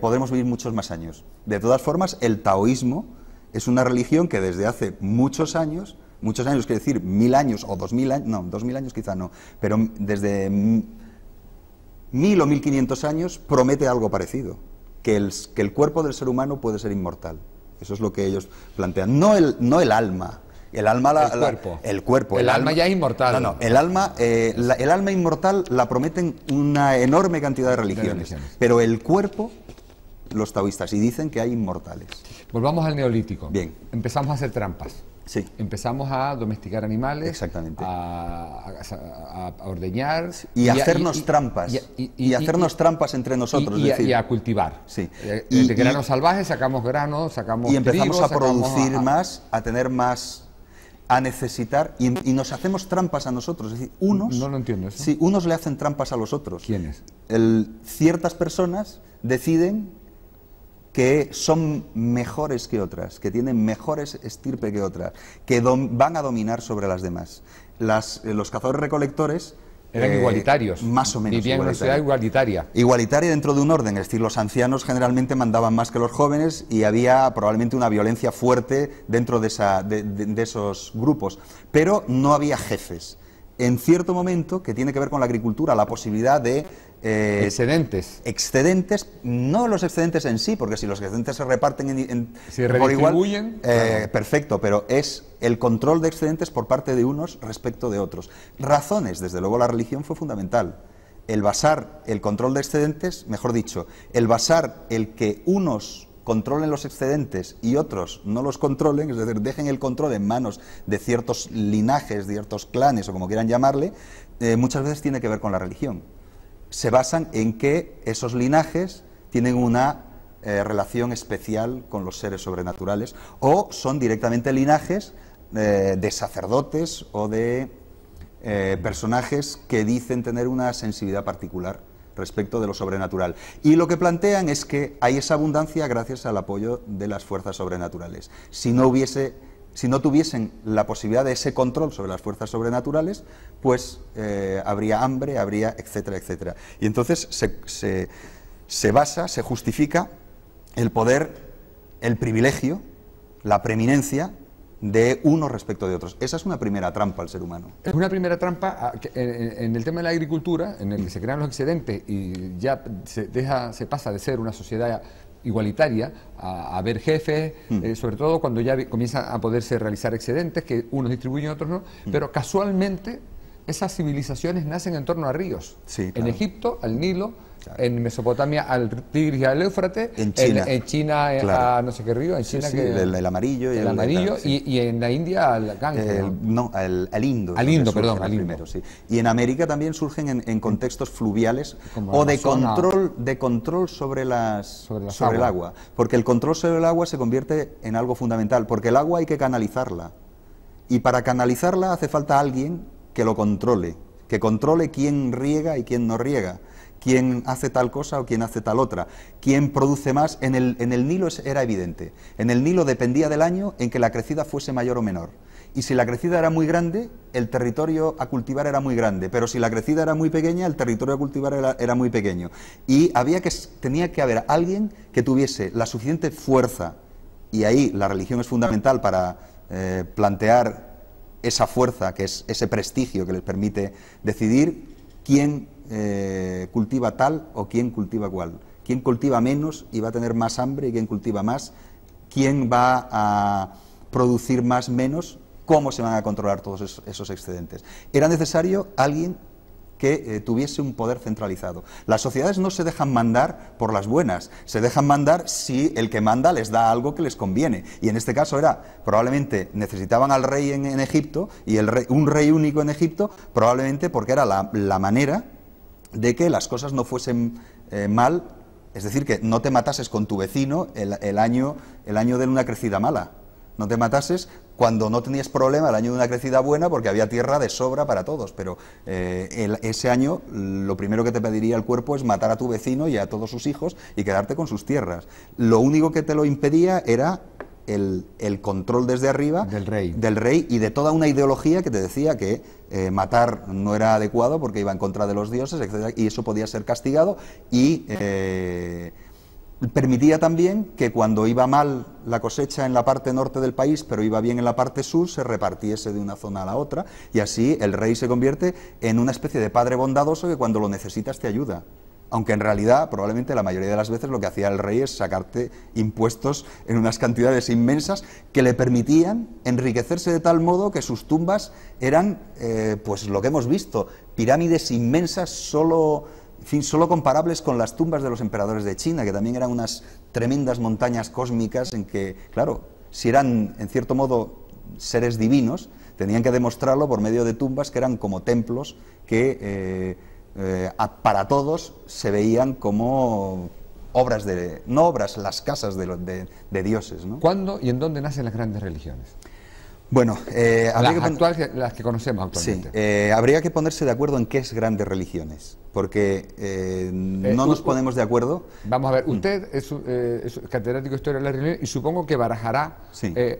podremos vivir muchos más años. De todas formas, el taoísmo es una religión que desde hace muchos años muchos años, quiero decir, mil años o dos mil años, no, dos mil años quizá no, pero desde mil o mil quinientos años promete algo parecido, que el, que el cuerpo del ser humano puede ser inmortal. Eso es lo que ellos plantean. No el, no el alma. El alma, el, cuerpo. el alma, ya es inmortal. No, El alma, eh, el alma inmortal la prometen una enorme cantidad de religiones, de religiones, Pero el cuerpo, los taoístas, y dicen que hay inmortales. Volvamos al neolítico. Bien. Empezamos a hacer trampas. Empezamos a domesticar animales, Exactamente. A, ordeñar. Y, a hacernos trampas. Y, hacernos trampas entre nosotros. Y, a cultivar. Sí. Eh, De granos salvajes sacamos granos, sacamos. Y empezamos a producir más, a tener más a necesitar y, nos hacemos trampas a nosotros. Es decir, unos. No lo unos le hacen trampas a los otros. ¿Quiénes? Ciertas personas deciden que son mejores que otras, que tienen mejores estirpe que otras, que van a dominar sobre las demás. Las, eh, los cazadores-recolectores eran eh, igualitarios. Más o menos. y una sociedad igualitaria. Igualitaria dentro de un orden, es decir, los ancianos generalmente mandaban más que los jóvenes y había probablemente una violencia fuerte dentro de, esa, de esos grupos. Pero no había jefes. En cierto momento, que tiene que ver con la agricultura, la posibilidad de eh, excedentes. Excedentes, no los excedentes en sí, porque si los excedentes se reparten en, por igual, eh, perfecto, pero es el control de excedentes por parte de unos respecto de otros. Razones, desde luego la religión fue fundamental. El basar el control de excedentes, mejor dicho, el basar el que unos controlen los excedentes y otros no los controlen, es decir, dejen el control en manos de ciertos linajes, ciertos clanes o como quieran llamarle, eh, muchas veces tiene que ver con la religión se basan en que esos linajes tienen una eh, relación especial con los seres sobrenaturales o son directamente linajes eh, de sacerdotes o de eh, personajes que dicen tener una sensibilidad particular respecto de lo sobrenatural. Y lo que plantean es que hay esa abundancia gracias al apoyo de las fuerzas sobrenaturales. Si no hubiese si no tuviesen la posibilidad de ese control sobre las fuerzas sobrenaturales, pues eh, habría hambre, habría, etcétera, etcétera. Y entonces se, se, se basa, se justifica el poder, el privilegio, la preeminencia de unos respecto de otros. Esa es una primera trampa al ser humano. Es una primera trampa en el tema de la agricultura, en el que se crean los excedentes y ya se, deja, se pasa de ser una sociedad igualitaria a, a haber jefes, hmm. eh, sobre todo cuando ya comienzan a poderse realizar excedentes que unos distribuyen, otros no, hmm. pero casualmente esas civilizaciones nacen en torno a ríos. En Egipto, al Nilo, en Mesopotamia al Tigris y al Éufrates. En China. En, no sé qué río. En China el, amarillo. Y en la India al Ganges. no, al, Indo. perdón. sí. Y en América también surgen en, contextos fluviales o de control, de control sobre, las sobre el agua. Porque el control sobre el agua se convierte en algo fundamental. Porque el agua hay que canalizarla. Y para canalizarla hace falta alguien que lo controle, que controle quién riega y quién no riega quién hace tal cosa o quién hace tal otra, quién produce más. En el, en el Nilo era evidente. En el Nilo dependía del año en que la crecida fuese mayor o menor. Y si la crecida era muy grande, el territorio a cultivar era muy grande, pero si la crecida era muy pequeña, el territorio a cultivar era, muy pequeño. Y había que, tenía que haber alguien que tuviese la suficiente fuerza, y ahí la religión es fundamental para eh, plantear esa fuerza, que es ese prestigio que les permite decidir quién eh, cultiva tal o quién cultiva cual, quién cultiva menos y va a tener más hambre y quién cultiva más, quién va a producir más menos, cómo se van a controlar todos esos, excedentes. Era necesario alguien que eh, tuviese un poder centralizado. Las sociedades no se dejan mandar por las buenas, se dejan mandar si el que manda les da algo que les conviene. Y en este caso era, probablemente necesitaban al rey en, Egipto y un rey único en Egipto, probablemente porque era la manera de que las cosas no fuesen eh, mal, es decir, que no te matases con tu vecino el, año, el año de una crecida mala. No te matases cuando no tenías problema el año de una crecida buena porque había tierra de sobra para todos. Pero eh, ese año lo primero que te pediría el cuerpo es matar a tu vecino y a todos sus hijos y quedarte con sus tierras. Lo único que te lo impedía era el, control desde arriba del rey. del rey. y de toda una ideología que te decía que eh, matar no era adecuado porque iba en contra de los dioses, etc. Y eso podía ser castigado y eh, permitía también que cuando iba mal la cosecha en la parte norte del país, pero iba bien en la parte sur, se repartiese de una zona a la otra y así el rey se convierte en una especie de padre bondadoso que cuando lo necesitas te ayuda aunque en realidad probablemente la mayoría de las veces lo que hacía el rey es sacarte impuestos en unas cantidades inmensas que le permitían enriquecerse de tal modo que sus tumbas eran, eh, pues lo que hemos visto, pirámides inmensas solo, comparables con las tumbas de los emperadores de China, que también eran unas tremendas montañas cósmicas en que, claro, si eran en cierto modo seres divinos, tenían que demostrarlo por medio de tumbas que eran como templos que... Eh, eh, para todos se veían como obras de, no obras, las casas de, de, de dioses. ¿no? ¿Cuándo y en dónde nacen las grandes religiones? Bueno, eh, habría las que las que conocemos eh, habría que ponerse de acuerdo en qué es grandes religiones, porque eh, no nos ponemos de acuerdo. Vamos a ver, mm. usted es, catedrático de historia de la religión y supongo que barajará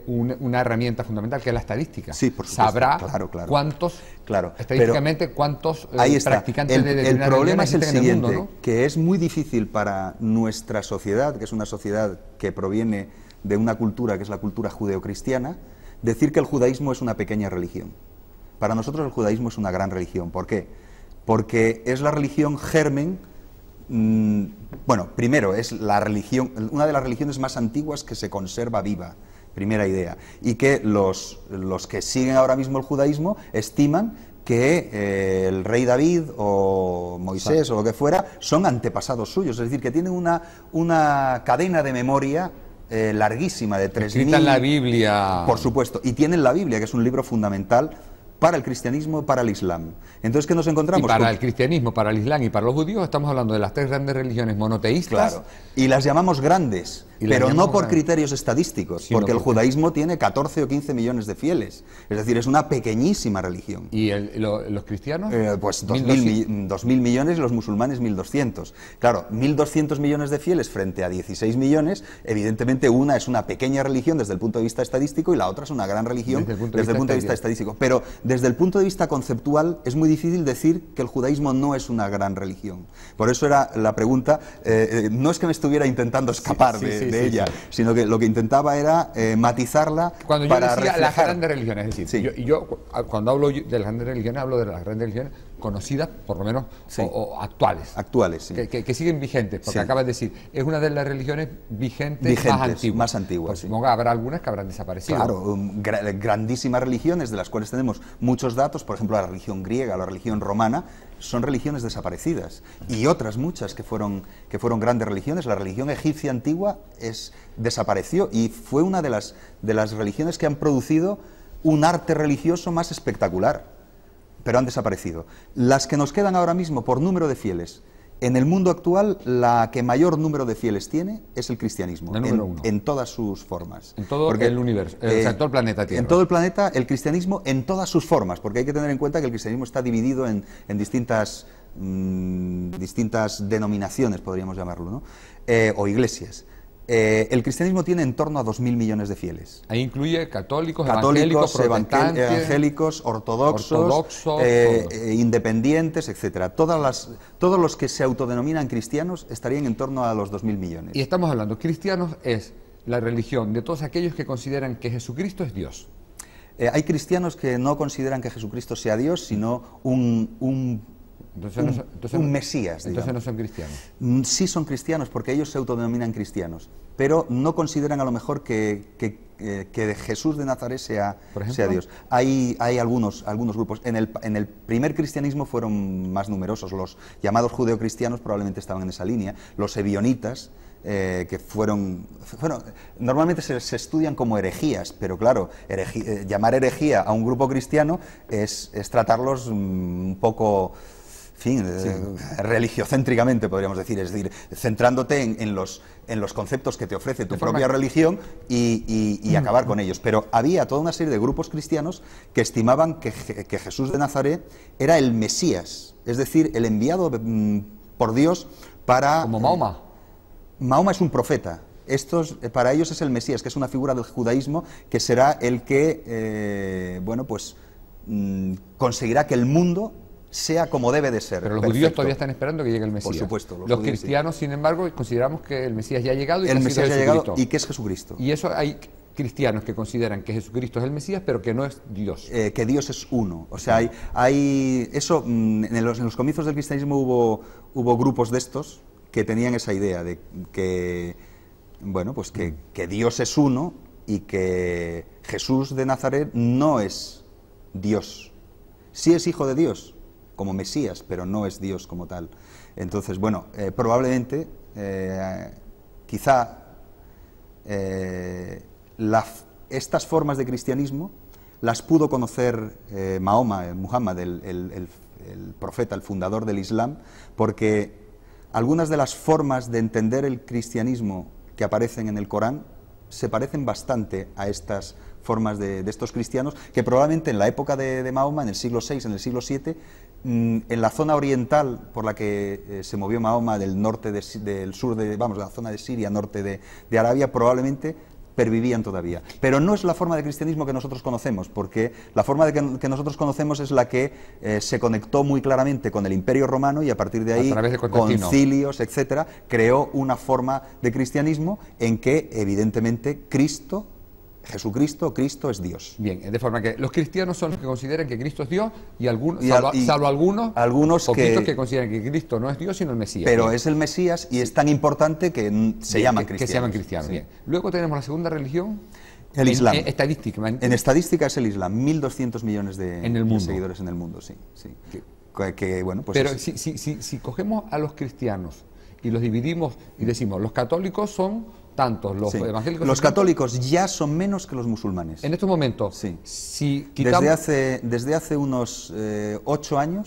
una herramienta fundamental que es la estadística. Sí, por Sabrá claro, claro. cuántos, claro, estadísticamente cuántos practicantes el, de El problema es el siguiente, que es muy difícil para nuestra sociedad, que es una sociedad que proviene de una cultura que es la cultura judeocristiana decir que el judaísmo es una pequeña religión. Para nosotros el judaísmo es una gran religión. ¿Por qué? Porque es la religión germen, mm, bueno, primero, es la religión, una de las religiones más antiguas que se conserva viva, primera idea, y que los, los que siguen ahora mismo el judaísmo estiman que eh, el rey David o Moisés o lo que fuera son antepasados suyos, es decir, que tienen una, una cadena de memoria eh, larguísima de tres en la Biblia. Por supuesto, y tienen la Biblia, que es un libro fundamental para el cristianismo y para el islam. Entonces, ¿qué nos encontramos? para el cristianismo, para el islam y para los judíos estamos hablando de las tres grandes religiones monoteístas. y las llamamos grandes. Pero no por criterios estadísticos, porque el judaísmo tiene 14 o 15 millones de fieles. Es decir, es una pequeñísima religión. ¿Y los cristianos? Eh, pues 2.000 millones y los musulmanes 1.200. Claro, 1.200 millones de fieles frente a 16 millones, evidentemente una es una pequeña religión desde el punto de vista estadístico y la otra es una gran religión desde el punto de, vista, estadístico. Pero desde el punto de vista conceptual es muy difícil decir que el judaísmo no es una gran religión. Por eso era la pregunta, eh, eh, no es que me estuviera intentando escapar de ella, sino que lo que intentaba era eh, matizarla cuando para las grandes religiones, es decir, yo, yo cuando hablo de las grandes religiones, hablo de las grandes religiones conocidas, por lo menos, o, actuales. Actuales, sí. Que, siguen vigentes, porque acaba de decir, es una de las religiones vigentes, más antiguas. Más antiguas pues Habrá algunas que habrán desaparecido. Claro, um, grandísimas religiones de las cuales tenemos muchos datos, por ejemplo, la religión griega, la religión romana, son religiones desaparecidas y otras muchas que fueron, que fueron grandes religiones. La religión egipcia antigua desapareció y fue una de las, de las religiones que han producido un arte religioso más espectacular, pero han desaparecido. Las que nos quedan ahora mismo por número de fieles en el mundo actual, la que mayor número de fieles tiene es el cristianismo, en, todas sus formas. En todo porque, el universo, en eh, todo el planeta Tierra. En todo el planeta, el cristianismo en todas sus formas, porque hay que tener en cuenta que el cristianismo está dividido en, distintas, mm, distintas denominaciones, podríamos llamarlo, ¿no? Eh, o iglesias. Eh, el cristianismo tiene en torno a 2.000 millones de fieles. Ahí incluye católicos, católicos evangélicos, ortodoxos, eh, eh, independientes, etc. Todas las, todos los que se autodenominan cristianos estarían en torno a los 2.000 millones. Y estamos hablando, cristianos es la religión de todos aquellos que consideran que Jesucristo es Dios. hay cristianos que no consideran que Jesucristo sea Dios, sino un entonces, un, no son, mesías. Entonces no son cristianos. Mm, sí son cristianos, porque ellos se autodenominan cristianos, pero no consideran a lo mejor que, que, eh, Jesús de Nazaret sea, sea Dios. Hay, hay algunos, algunos grupos. En el, en el primer cristianismo fueron más numerosos. Los llamados judeocristianos probablemente estaban en esa línea. Los ebionitas, eh, que fueron, bueno, normalmente se, se, estudian como herejías, pero claro, eh, llamar herejía a un grupo cristiano es tratarlos mm, un poco fin, eh, religiocéntricamente podríamos decir, es decir, centrándote en, los, en los conceptos que te ofrece tu propia religión y, mm. acabar con ellos. Pero había toda una serie de grupos cristianos que estimaban que, Jesús de Nazaret era el Mesías, es decir, el enviado mm, por Dios para... Como Mahoma. Eh, Mahoma es un profeta. Estos, eh, para ellos es el Mesías, que es una figura del judaísmo que será el que, bueno, pues mm, conseguirá que el mundo sea como debe de ser. Pero los judíos todavía están esperando que llegue el Mesías. Por supuesto. Los, cristianos, sin embargo, consideramos que el Mesías ya ha llegado y que y que es Jesucristo. Y eso hay cristianos que consideran que Jesucristo es el Mesías, pero que no es Dios. Eh, que Dios es uno. O sea, hay, eso mm, en los, en los, comienzos del cristianismo hubo, hubo grupos de estos que tenían esa idea de que, bueno, pues que, mm. que Dios es uno y que Jesús de Nazaret no es Dios. Sí es hijo de Dios, como Mesías, pero no es Dios como tal. Entonces, bueno, eh, probablemente, eh, quizá eh, estas formas de cristianismo las pudo conocer Mahoma, Muhammad, el, el, el, profeta, el fundador del Islam, porque algunas de las formas de entender el cristianismo que aparecen en el Corán se parecen bastante a estas formas de, de, estos cristianos que probablemente en la época de, de, Mahoma, en el siglo VI, en el siglo VII, Mm, en la zona oriental por la que eh, se movió Mahoma del norte del sur de vamos la zona de Siria norte de, de, Arabia probablemente pervivían todavía pero no es la forma de cristianismo que nosotros conocemos porque la forma de que, nosotros conocemos es la que eh, se conectó muy claramente con el Imperio Romano y a partir de ahí concilios etcétera creó una forma de cristianismo en que evidentemente Cristo Jesucristo, Cristo es Dios. Bien, de forma que los cristianos son los que consideran que Cristo es Dios y algunos, salvo, algunos, algunos que, consideran que Cristo no es Dios sino el Mesías. Pero es el Mesías y es tan importante que se llama llaman que, cristianos. Luego tenemos la segunda religión. El Islam. En, estadística. En estadística es el Islam, 1.200 millones de, seguidores en el mundo, sí. Pero si cogemos a los cristianos y los dividimos y decimos, los católicos son tantos. Los Los católicos ya son menos que los musulmanes. En estos momentos. Sí. desde, hace, desde hace unos eh, ocho años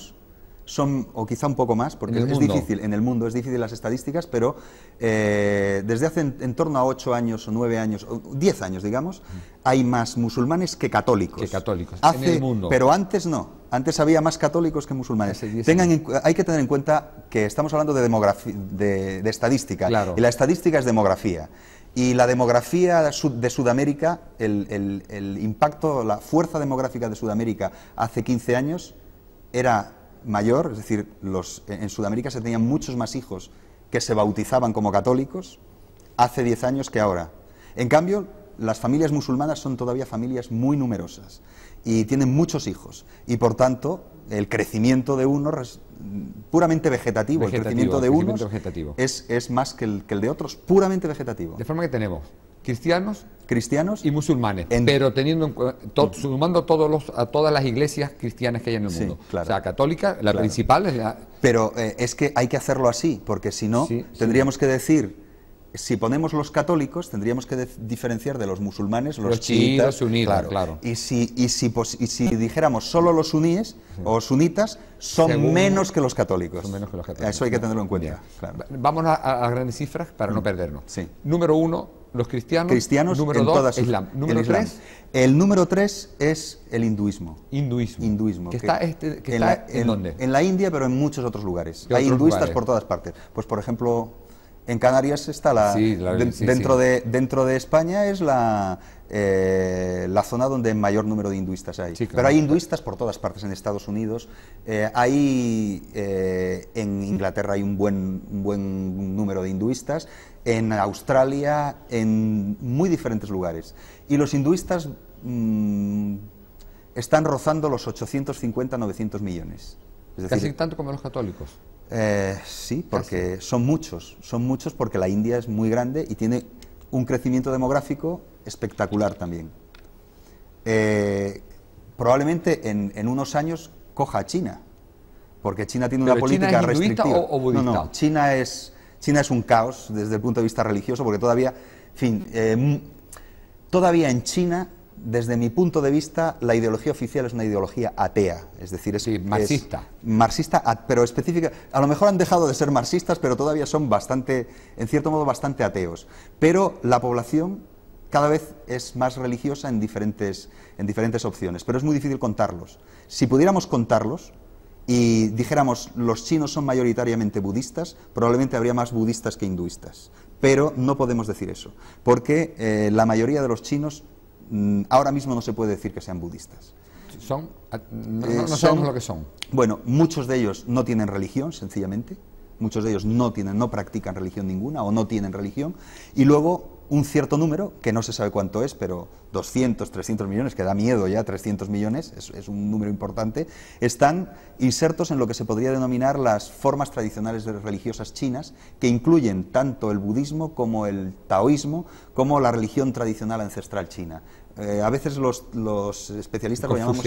son, o quizá un poco más, porque es difícil, en el mundo es difícil las estadísticas, pero eh, desde hace en, torno a ocho años o 9 años, o 10 años, digamos, mm. hay más musulmanes que católicos. Que católicos, en el mundo. Pero antes no. Antes había más católicos que musulmanes. Tengan hay que tener en cuenta que estamos hablando de, demografía, de, estadística. Y la estadística es demografía. Y la demografía de Sudamérica, el, el, el, impacto, la fuerza demográfica de Sudamérica hace 15 años era mayor, es decir, los, en Sudamérica se tenían muchos más hijos que se bautizaban como católicos hace 10 años que ahora. En cambio, las familias musulmanas son todavía familias muy numerosas y tienen muchos hijos y por tanto el crecimiento de uno puramente vegetativo, vegetativo el crecimiento de uno es, es, más que el, que el de otros, puramente vegetativo. De forma que tenemos cristianos cristianos y musulmanes, pero teniendo sumando todos los, a todas las iglesias cristianas que hay en el mundo. O sea, católica, la principal es Pero eh, es que hay que hacerlo así, porque si no, tendríamos que decir si ponemos los católicos, tendríamos que diferenciar de los musulmanes, los, los chiitas, sunitas, claro. Y si, y si, si dijéramos solo los suníes o sunitas, son menos que los católicos. menos que los católicos. Eso hay que tenerlo en cuenta. Vamos a, grandes cifras para no mm. perdernos. Número uno, los cristianos, cristianos número el número tres es el hinduismo. Hinduismo. Hinduismo. está, este, que en, la, en, dónde? En la India, pero en muchos otros lugares. Hay hinduistas por todas partes. Pues, por ejemplo, en Canarias está la... Sí, dentro, De, dentro de España es la, eh, la zona donde mayor número de hinduistas hay. Pero hay hinduistas por todas partes, en Estados Unidos. Eh, hay, eh, en Inglaterra hay un buen, un buen número de hinduistas en Australia, en muy diferentes lugares. Y los hinduistas mm, están rozando los 850-900 millones. Casi tanto como los católicos. Eh, sí, porque son muchos, son muchos porque la India es muy grande y tiene un crecimiento demográfico espectacular también. Eh, probablemente en, unos años coja a China, porque China tiene una política es restrictiva. O, budista? no, China es China es un caos desde el punto de vista religioso, porque todavía, en fin, eh, todavía en China desde mi punto de vista, la ideología oficial es una ideología atea, es decir, es, marxista. marxista, pero específica. A lo mejor han dejado de ser marxistas, pero todavía son bastante, en cierto modo, bastante ateos. Pero la población cada vez es más religiosa en diferentes opciones, pero es muy difícil contarlos. Si pudiéramos contarlos, y dijéramos los chinos son mayoritariamente budistas, probablemente habría más budistas que hinduistas. Pero no podemos decir eso, porque eh, la mayoría de los chinos mm, ahora mismo no se puede decir que sean budistas. Son, ah, eh, no, sabemos lo que son. Bueno, muchos de ellos no tienen religión, sencillamente. Muchos de ellos no tienen, no practican religión ninguna o no tienen religión. Y luego un cierto número, que no se sabe cuánto es, pero 200, 300 millones, que da miedo ya 300 millones, es, es, un número importante, están insertos en lo que se podría denominar las formas tradicionales religiosas chinas, que incluyen tanto el budismo como el taoísmo, como la religión tradicional ancestral china. Eh, a veces los, los especialistas lo llamamos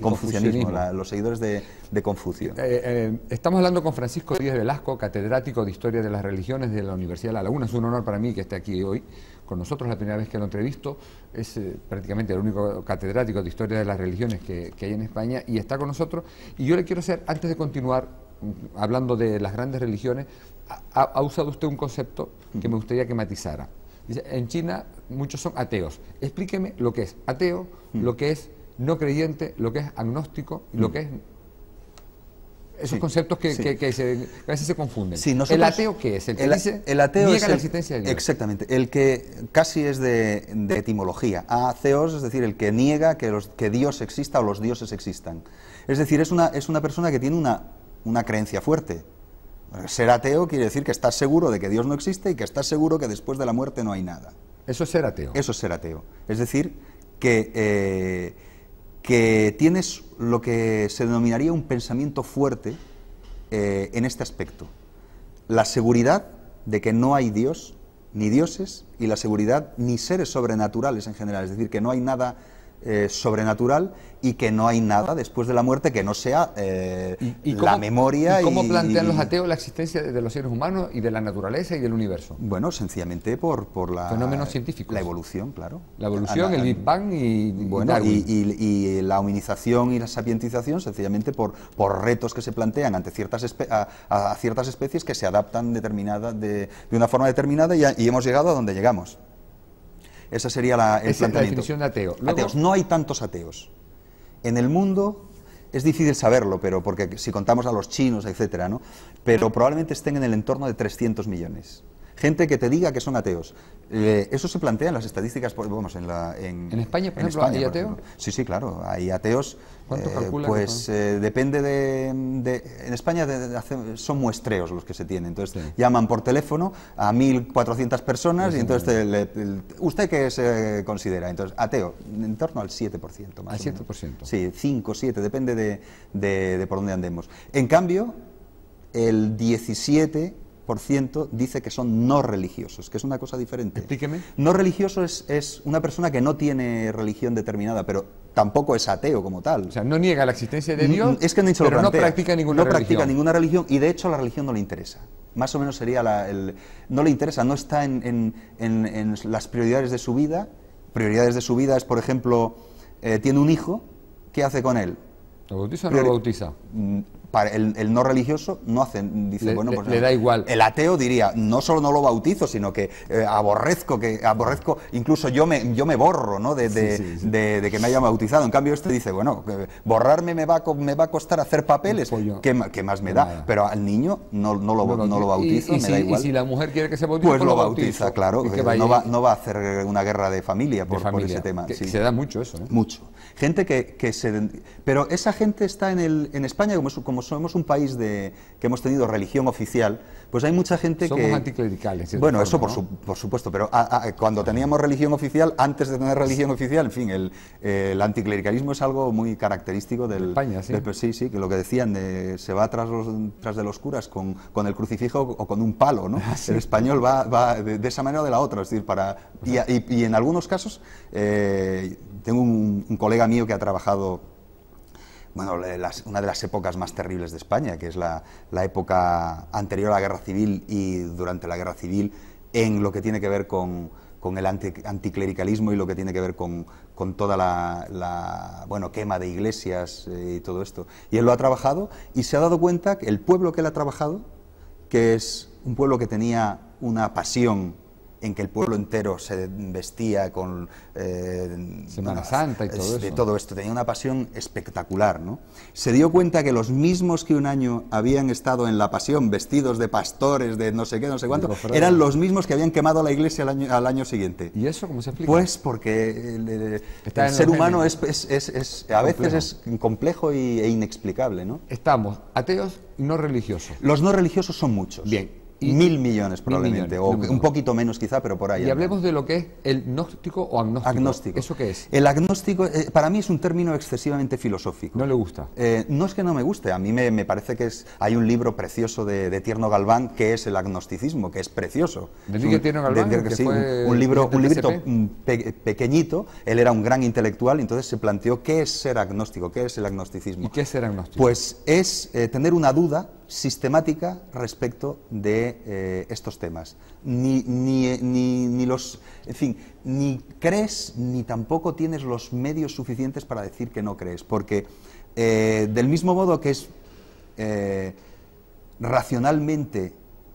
confucianismo, los seguidores de, de Confucio. Eh, eh, estamos hablando con Francisco Díaz Velasco, catedrático de Historia de las Religiones de la Universidad de La Laguna. Es un honor para mí que esté aquí hoy con nosotros, la primera vez que lo entrevisto. Es prácticamente el único catedrático de Historia de las Religiones que, que hay en España y está con nosotros. Y yo le quiero hacer, antes de continuar mm, hablando de las grandes religiones, ha, ha usado usted un concepto que me gustaría que matizara. Dice, en China muchos son ateos. Explíqueme lo que es ateo, mm. lo que es no creyente, lo que es agnóstico, y lo mm. que es... Esos conceptos que, se, confunden. ¿El ateo qué es? El, que ateo niega la existencia de Dios. Exactamente. El que casi es de, etimología. Ateos, es decir, el que niega que, los, que Dios exista o los dioses existan. Es decir, es una, es una persona que tiene una, una creencia fuerte, ser ateo quiere decir que estás seguro de que Dios no existe y que estás seguro que después de la muerte no hay nada. Eso es ser ateo. Eso es ser ateo. Es decir, que, eh, que tienes lo que se denominaría un pensamiento fuerte eh, en este aspecto. La seguridad de que no hay Dios, ni dioses, y la seguridad ni seres sobrenaturales en general. Es decir, que no hay nada eh, sobrenatural y que no hay nada después de la muerte que no sea eh, la memoria. ¿Y cómo plantean los ateos la existencia de los seres humanos y de la naturaleza y del universo? Bueno, sencillamente por, por la. Fenómenos La evolución, claro. La evolución, el Big Bang y. y, la humanización y la sapientización, sencillamente por, por retos que se plantean ante ciertas a, ciertas especies que se adaptan determinada de, de una forma determinada y, y hemos llegado a donde llegamos. Esa sería la, el de ateo. No hay tantos ateos. En el mundo es difícil saberlo, pero porque si contamos a los chinos, etcétera, ¿no? Pero probablemente estén en el entorno de 300 millones gente que te diga que son ateos. Eh, eso se plantea en las estadísticas, vamos, en la... En, España, por ejemplo, hay ateos? Sí, sí, claro, hay ateos. ¿Cuánto eh, Pues eh, depende de, En España son muestreos los que se tienen, entonces llaman por teléfono a 1.400 personas y entonces... ¿Usted qué se considera? Entonces, ateo, en torno al 7%. Más ¿Al 7%? Sí, 5, 7, depende de por dónde andemos. En cambio, el 17 dice que son no religiosos, que es una cosa diferente. No religioso es, es, una persona que no tiene religión determinada, pero tampoco es ateo como tal. O sea, no niega la existencia de Dios, es que no pero practica ninguna no practica ninguna religión y de hecho la religión no le interesa. Más o menos sería la, el... No le interesa, no está en, en, en, las prioridades de su vida. Prioridades de su vida es, por ejemplo, eh, tiene un hijo, ¿qué hace con él? ¿Lo bautiza o no lo bautiza? Mm, para el, el, no religioso no hace, dice, bueno, pues le, da igual. El ateo diría, no solo no lo bautizo, sino que eh, aborrezco, que aborrezco, incluso yo me, yo me borro, ¿no? De, de, que me haya bautizado. En cambio, este dice, bueno, borrarme me va, a, me va a costar hacer papeles, ¿qué, ¿qué, más me pues da? Pero al niño no, no, lo, lo bautizo, y, me da igual. Y si la mujer quiere que se bautice, pues, pues lo bautiza, claro. No va, no va a hacer una guerra de familia por, ese tema. se da mucho eso, ¿eh? Mucho. Gente que, que se... Pero esa gente está en, el, en España, como, como somos un país de, que hemos tenido religión oficial, pues hay mucha gente que... Somos anticlericales. Bueno, eso por, por, supuesto, pero a, cuando teníamos religión oficial, antes de tener religión oficial, en fin, el, anticlericalismo es algo muy característico del... España, sí. Pues sí, sí, que lo que decían, se va tras, los, tras de los curas con, con el crucifijo o con un palo, ¿no? Ah, el español va, va de, esa manera o de la otra, es decir, para... Y, en algunos casos... Eh, tengo un, colega mío que ha trabajado bueno, una de las épocas más terribles de España, que es la, época anterior a la guerra civil y durante la guerra civil, en lo que tiene que ver con, el anticlericalismo y lo que tiene que ver con, toda la, la, bueno, quema de iglesias eh, y todo esto. Y él lo ha trabajado y se ha dado cuenta que el pueblo que él ha trabajado, que es un pueblo que tenía una pasión en que el pueblo entero se vestía con... Eh, Semana Santa y todo de todo esto, tenía una pasión espectacular, ¿no? Se dio cuenta que los mismos que un año habían estado en la pasión, vestidos de pastores, de no sé qué, no sé cuánto, eran los mismos que habían quemado la iglesia al año, siguiente. ¿Y eso cómo se explica? Pues porque eh, el, ser humano es, a veces es complejo e inexplicable, ¿no? Estamos ateos no religiosos. Los no religiosos son muchos. Bien, mil millones probablemente, o un poquito menos quizá, pero por ahí. Y hablemos de lo que es el gnóstico o agnóstico. ¿Eso qué es? El agnóstico, eh, para mí es un término excesivamente filosófico. ¿No le gusta? Eh, no es que no me guste, a mí me, me parece que es, hay un libro precioso de, de, Tierno Galván que es el agnosticismo, que es precioso. ¿De que Tierno Galván? que un, libro, un librito pequeñito, él era un gran intelectual, entonces se planteó qué es ser agnóstico, qué es el agnosticismo. ¿Y qué es ser agnóstico? Pues es eh, tener una duda sistemática respecto de eh, estos temas. Eh, ni, los, en fin, ni crees ni tampoco tienes los medios suficientes para decir que no crees, porque eh, del mismo modo que es racionalmente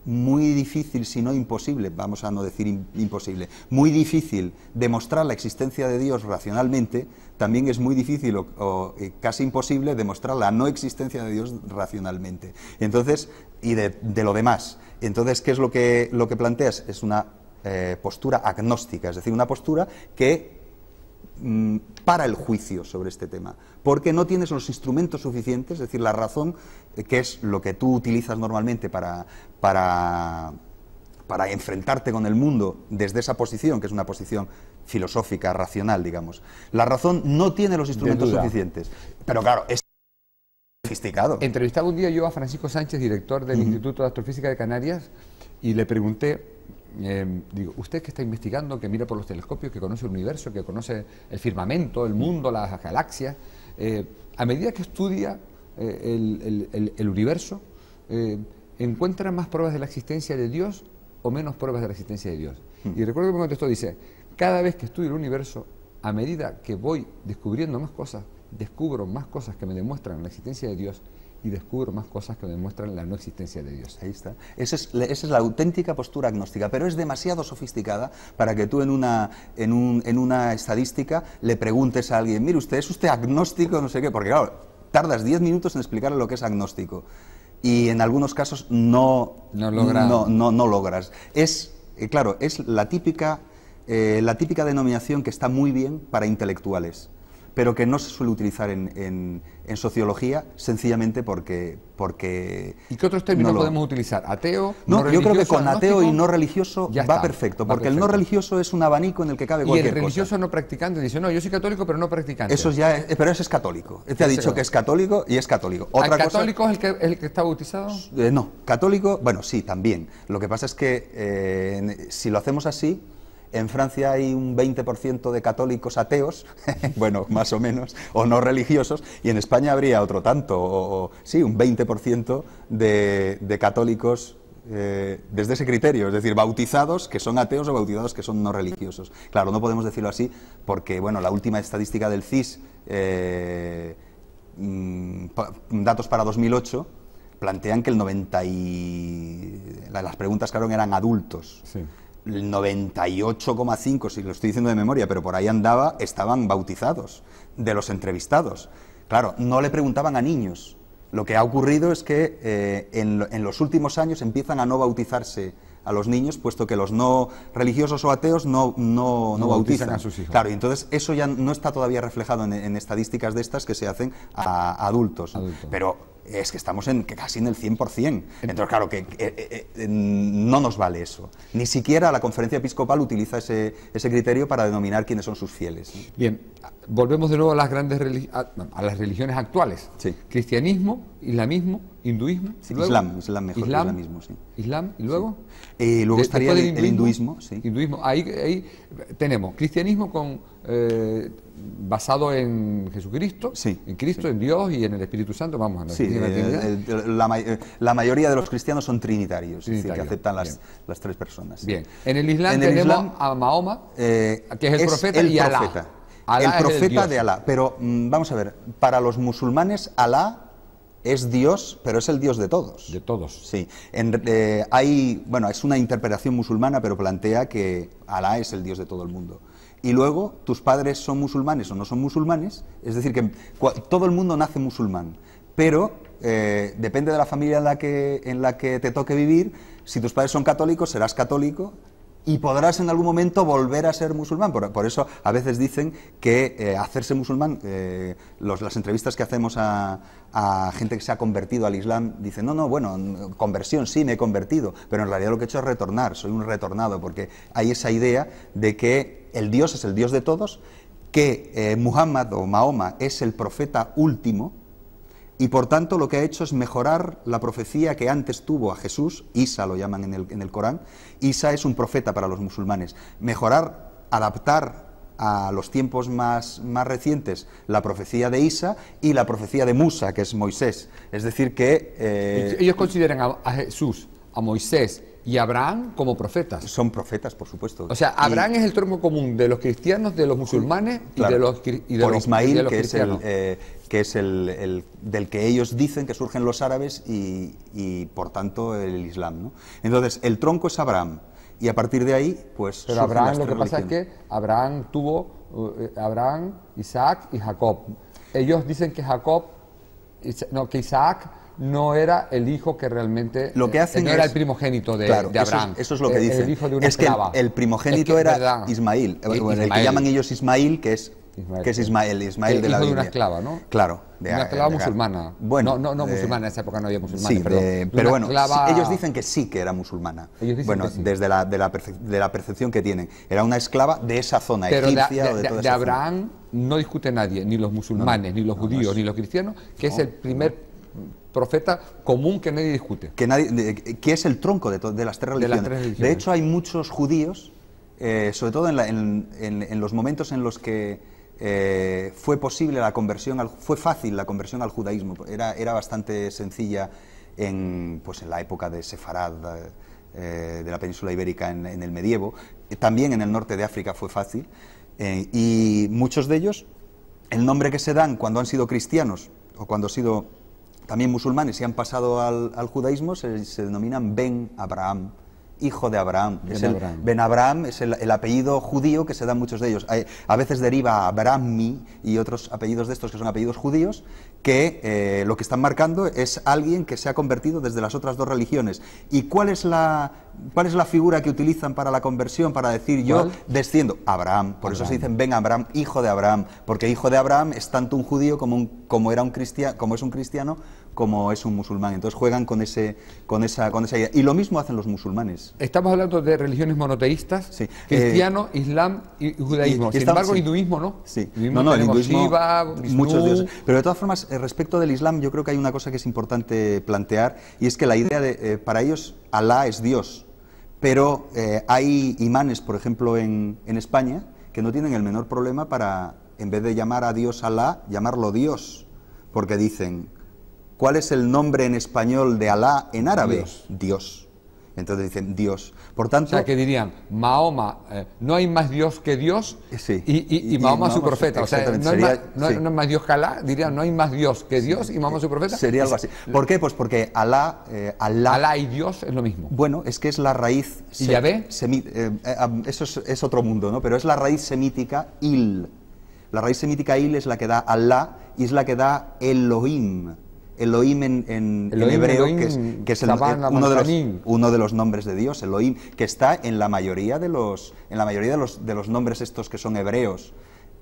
muy difícil, si no imposible, vamos a no decir imposible, muy difícil demostrar la existencia de Dios racionalmente, también es muy difícil o, eh, casi imposible demostrar la no existencia de Dios racionalmente. Entonces, y de, lo demás. Entonces, ¿qué es lo que, lo que planteas? Es una eh, postura agnóstica, es decir, una postura que Mm, para el juicio sobre este tema, porque no tienes los instrumentos suficientes, es decir, la razón, eh, que es lo que tú utilizas normalmente para, para, enfrentarte con el mundo desde esa posición, que es una posición filosófica, racional, digamos. La razón no tiene los instrumentos suficientes, pero claro, es sofisticado. Entrevistaba un día yo a Francisco Sánchez, director del Instituto de Astrofísica de Canarias, y le pregunté Em, digo, usted que está investigando, que mira por los telescopios, que conoce el universo, que conoce el firmamento, el mundo, las galaxias, eh, a medida que estudia eh, el, universo, eh, ¿encuentra más pruebas de la existencia de Dios o menos pruebas de la existencia de Dios? Hmm. Y recuerdo que me contestó, dice, cada vez que estudio el universo, a medida que voy descubriendo más cosas, descubro más cosas que me demuestran la existencia de Dios y descubro más cosas que demuestran la no existencia de Dios. Ahí está. Esa es, la auténtica postura agnóstica, pero es demasiado sofisticada para que tú en una, en, un, en una estadística le preguntes a alguien, mire usted, ¿es usted agnóstico? No sé qué, porque claro, tardas 10 minutos en explicarle lo que es agnóstico. Y en algunos casos no, no, no, logras. Es, eh, claro, es la típica, eh, la típica denominación que está muy bien para intelectuales pero que no se suele utilizar en, en, sociología sencillamente porque, porque... ¿Y qué otros términos no podemos utilizar? ¿Ateo? No, no yo creo que con ateo y no religioso va perfecto, porque el no religioso es un abanico en el que cabe cualquier cosa. Y el religioso no practicante dice, no, yo soy católico pero no practicante. Eso ya pero ese es católico. Te este ha dicho que es católico y es católico. católico es el que, está bautizado? Eh, no, católico, bueno, sí, también. Lo que pasa es que eh, si lo hacemos así en Francia hay un 20% de católicos ateos, bueno, más o menos, o no religiosos, y en España habría otro tanto, o, sí, un 20% de, católicos eh, desde ese criterio, es decir, bautizados que son ateos o bautizados que son no religiosos. Claro, no podemos decirlo así porque, bueno, la última estadística del CIS, eh, mm, datos para 2008, plantean que el 90 y... las preguntas, claro, eran adultos el 98,5, si lo estoy diciendo de memoria, pero por ahí andaba, estaban bautizados de los entrevistados. Claro, no le preguntaban a niños. Lo que ha ocurrido es que eh, en, los últimos años empiezan a no bautizarse a los niños, puesto que los no religiosos o ateos no, no, no, bautizan. a sus hijos. Claro, y entonces eso ya no está todavía reflejado en, estadísticas de estas que se hacen a, adultos. Pero es que estamos en, que casi en el 100%. Entonces, claro, que, eh, eh, no nos vale eso. Ni siquiera la conferencia episcopal utiliza ese, ese criterio para denominar quiénes son sus fieles. Bien, volvemos de nuevo a las grandes a, las religiones actuales. Cristianismo, islamismo, ¿Hinduismo? Sí, islam, islam mejor islam, que islamismo, sí. ¿Islam? ¿Y luego? y eh, luego estaría el, hinduismo, sí. hinduismo. Ahí, ahí, tenemos cristianismo con, eh, basado en Jesucristo, en Cristo, en Dios y en el Espíritu Santo, vamos a la, eh, la, la, mayoría de los cristianos son trinitarios, es decir, que aceptan las, las, tres personas. Bien, en el Islam tenemos a Mahoma, que es el profeta, el y profeta. Alá. el profeta de Alá, pero mm, vamos a ver, para los musulmanes Alá es Dios, pero es el Dios de todos. De todos. Sí. Eh, hay, bueno, es una interpretación musulmana, pero plantea que Alá es el Dios de todo el mundo. Y luego, tus padres son musulmanes o no son musulmanes, es decir, que todo el mundo nace musulmán, pero eh, depende de la familia en la, que, en la que te toque vivir, si tus padres son católicos, serás católico, y podrás en algún momento volver a ser musulmán. Por, eso a veces dicen que eh, hacerse musulmán, eh, las entrevistas que hacemos a, gente que se ha convertido al Islam, dicen, no, no, bueno, conversión sí, me he convertido, pero en realidad lo que he hecho es retornar, soy un retornado, porque hay esa idea de que el Dios es el Dios de todos, que eh, Muhammad o Mahoma es el profeta último, y por tanto lo que ha hecho es mejorar la profecía que antes tuvo a Jesús, Isa lo llaman en el, en el Corán, Isa es un profeta para los musulmanes, mejorar, adaptar a los tiempos más, más recientes la profecía de Isa y la profecía de Musa, que es Moisés. Es decir, que... Eh, Ellos consideran a, Jesús, a Moisés y Abraham como profetas. Son profetas, por supuesto. O sea, Abraham es el trono común de los cristianos, de los musulmanes y de los, y los, Ismael, que es el, que es el, del que ellos dicen que surgen los árabes y, por tanto el Islam. Entonces, el tronco es Abraham y a partir de ahí, pues... Pero Abraham, lo que pasa es que Abraham tuvo eh, Abraham, Isaac y Jacob. Ellos dicen que Jacob, no, que Isaac no era el hijo que realmente eh, no era el primogénito de, de Abraham. Eso es, lo que eh, dicen. El, es que el, primogénito era Ismael, Ismael, el que llaman ellos Ismael, que es que es Ismael, Ismael de la Biblia. una esclava, ¿no? Claro. una esclava musulmana. Bueno, no, no, no musulmana, en esa época no había musulmanes, sí, pero bueno, ellos dicen que sí que era musulmana. bueno, desde la, la de, la percepción que tienen. Era una esclava de esa zona pero egipcia o de, Abraham no discute nadie, ni los musulmanes, ni los judíos, ni los cristianos, que es el primer profeta común que nadie discute. Que, nadie, que es el tronco de, las tres religiones. De, de hecho, hay muchos judíos, eh, sobre todo en, los momentos en los que eh, fue posible la conversión, fue fácil la conversión al judaísmo, era, era bastante sencilla en, pues, en la época de Sefarad, eh, de la península ibérica en, el medievo, también en el norte de África fue fácil, eh, y muchos de ellos, el nombre que se dan cuando han sido cristianos o cuando han sido también musulmanes y han pasado al, judaísmo, se denominan Ben Abraham hijo de Abraham. Ben es el, Abraham. Ben Abraham es el, apellido judío que se da muchos de ellos. A, veces deriva Abrahami y otros apellidos de estos que son apellidos judíos, que eh, lo que están marcando es alguien que se ha convertido desde las otras dos religiones. ¿Y cuál es la, cuál es la figura que utilizan para la conversión, para decir yo desciendo? Abraham. Por eso se dicen Ben Abraham, hijo de Abraham, porque hijo de Abraham es tanto un judío como, como, era un cristiano, como es un cristiano como es un musulmán. Entonces juegan con, ese, con, esa, con esa idea. Y lo mismo hacen los musulmanes. Estamos hablando de religiones monoteístas, sí. cristiano, eh, islam y judaísmo. Sin embargo, hinduismo no. Sí, no, no, el hinduismo, muchos dioses. Pero de todas formas, eh, respecto del islam, yo creo que hay una cosa que es importante plantear, y es que la idea de, eh, para ellos, Alá es Dios. Pero hay imanes, por ejemplo, en, en España, que no tienen el menor problema para, en vez de llamar a Dios Alá, llamarlo Dios. Porque dicen, ¿Cuál es el nombre en español de Alá en árabe? Dios. Entonces dicen Dios. Por tanto, o sea, que dirían, Mahoma, eh, no hay más Dios que Dios sí, y, Mahoma, su profeta. O no, hay más, Dios que Alá, dirían, no hay más Dios que Dios y Mahoma su profeta. Sería algo así. ¿Por qué? Pues porque eh, Alá... Alá, y Dios es lo mismo. Bueno, es que es la raíz... semítica. ya ve? Eh, eso es, es, otro mundo, ¿no? Pero es la raíz semítica il. La raíz semítica il es la que da Alá y es la que da Elohim Elohim en, en, hebreo, que es, uno, de los, uno, de los, nombres de Dios, Elohim, que está en la mayoría de los, en la mayoría los, de los nombres estos que son hebreos.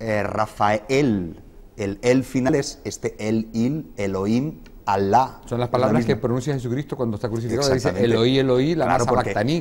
Eh, Rafael, el el final es este el, il, Elohim, Allah. Son las palabras que pronuncia Jesucristo cuando está crucificado. Dice Elohim, Eloí, la claro,